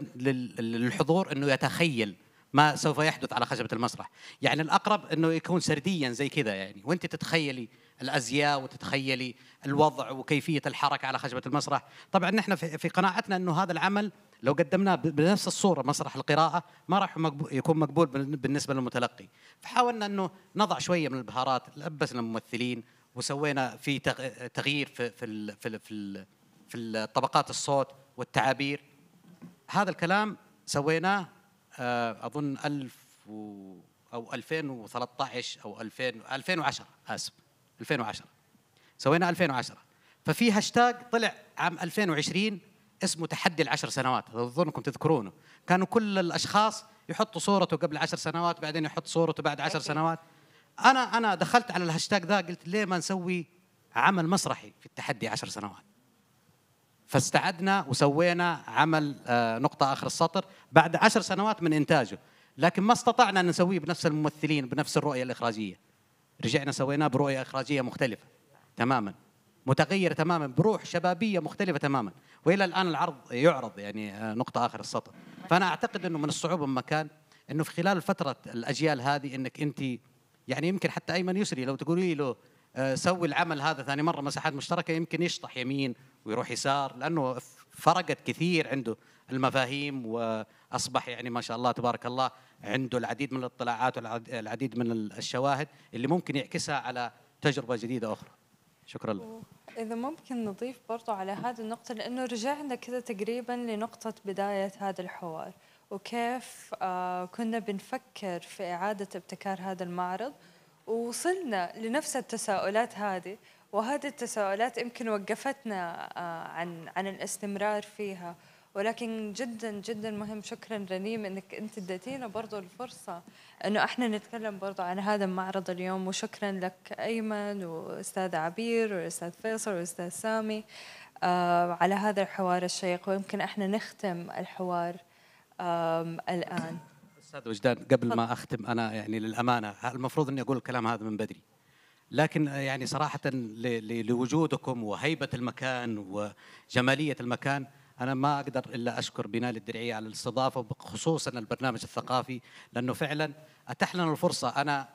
للحضور انه يتخيل ما سوف يحدث على خشبه المسرح يعني الاقرب انه يكون سرديا زي كذا يعني وانت تتخيلي الازياء وتتخيلي الوضع وكيفيه الحركه على خشبه المسرح طبعا نحن في قناعتنا انه هذا العمل لو قدمناه بنفس الصوره مسرح القراءه ما راح يكون مقبول بالنسبه للمتلقي فحاولنا انه نضع شويه من البهارات لبسنا الممثلين وسوينا في تغيير في في في في, في طبقات الصوت والتعابير هذا الكلام سويناه آه، اظن 1000 و او 2013 او 2000 2010 اسف 2010 سوينا 2010 ففي هاشتاج طلع عام 2020 اسمه تحدي العشر سنوات اظنكم تذكرونه كانوا كل الاشخاص يحطوا صورته قبل عشر سنوات بعدين يحط صورته بعد عشر سنوات انا انا دخلت على الهاشتاج ذا قلت ليه ما نسوي عمل مسرحي في التحدي عشر سنوات فاستعدنا وسوينا عمل آه، نقطة آخر السطر بعد عشر سنوات من إنتاجه لكن ما استطعنا أن نسويه بنفس الممثلين بنفس الرؤية الإخراجية رجعنا سويناه برؤية إخراجية مختلفة تماما متغيرة تماما بروح شبابية مختلفة تماما وإلى الآن العرض يعرض يعني آه، نقطة آخر السطر فأنا أعتقد أنه من الصعوبة مكان أنه في خلال فترة الأجيال هذه أنك أنت يعني يمكن حتى ايمن يسري لو تقولي له آه، سوي العمل هذا ثاني مره مساحات مشتركه يمكن يشطح يمين ويروح يسار لانه فرقت كثير عنده المفاهيم واصبح يعني ما شاء الله تبارك الله عنده العديد من الاطلاعات والعديد من الشواهد اللي ممكن يعكسها على تجربه جديده اخرى. شكرا لك. إذا ممكن نضيف برضو على هذه النقطة لأنه رجعنا كذا تقريبا لنقطة بداية هذا الحوار. وكيف آه، كنا بنفكر في إعادة ابتكار هذا المعرض ووصلنا لنفس التساؤلات هذه وهذه التساؤلات يمكن وقفتنا آه، عن عن الاستمرار فيها ولكن جدا جدا مهم شكرا رنيم انك انت اديتينا برضه الفرصه انه احنا نتكلم برضه عن هذا المعرض اليوم وشكرا لك ايمن واستاذ عبير والاستاذ فيصل والاستاذ سامي آه، على هذا الحوار الشيق ويمكن احنا نختم الحوار الآن استاذ وجدان قبل ما اختم انا يعني للامانه المفروض اني اقول الكلام هذا من بدري لكن يعني صراحه لوجودكم وهيبه المكان وجماليه المكان انا ما اقدر الا اشكر بناء الدرعيه على الاستضافه وخصوصا البرنامج الثقافي لانه فعلا اتاح لنا الفرصه انا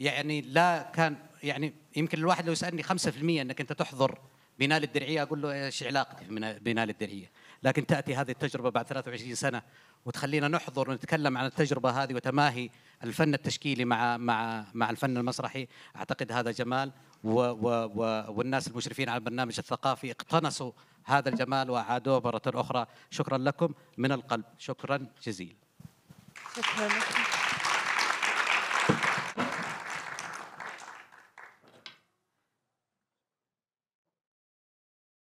يعني لا كان يعني يمكن الواحد لو يسالني 5% انك انت تحضر بناء الدرعيه اقول له ايش علاقتي بناء الدرعيه لكن تأتي هذه التجربة بعد 23 سنة وتخلينا نحضر ونتكلم عن التجربة هذه وتماهي الفن التشكيلي مع مع مع الفن المسرحي أعتقد هذا جمال و و و والناس المشرفين على البرنامج الثقافي اقتنصوا هذا الجمال وأعادوه مرة أخرى شكرا لكم من القلب شكرا جزيلا شكرا لكم.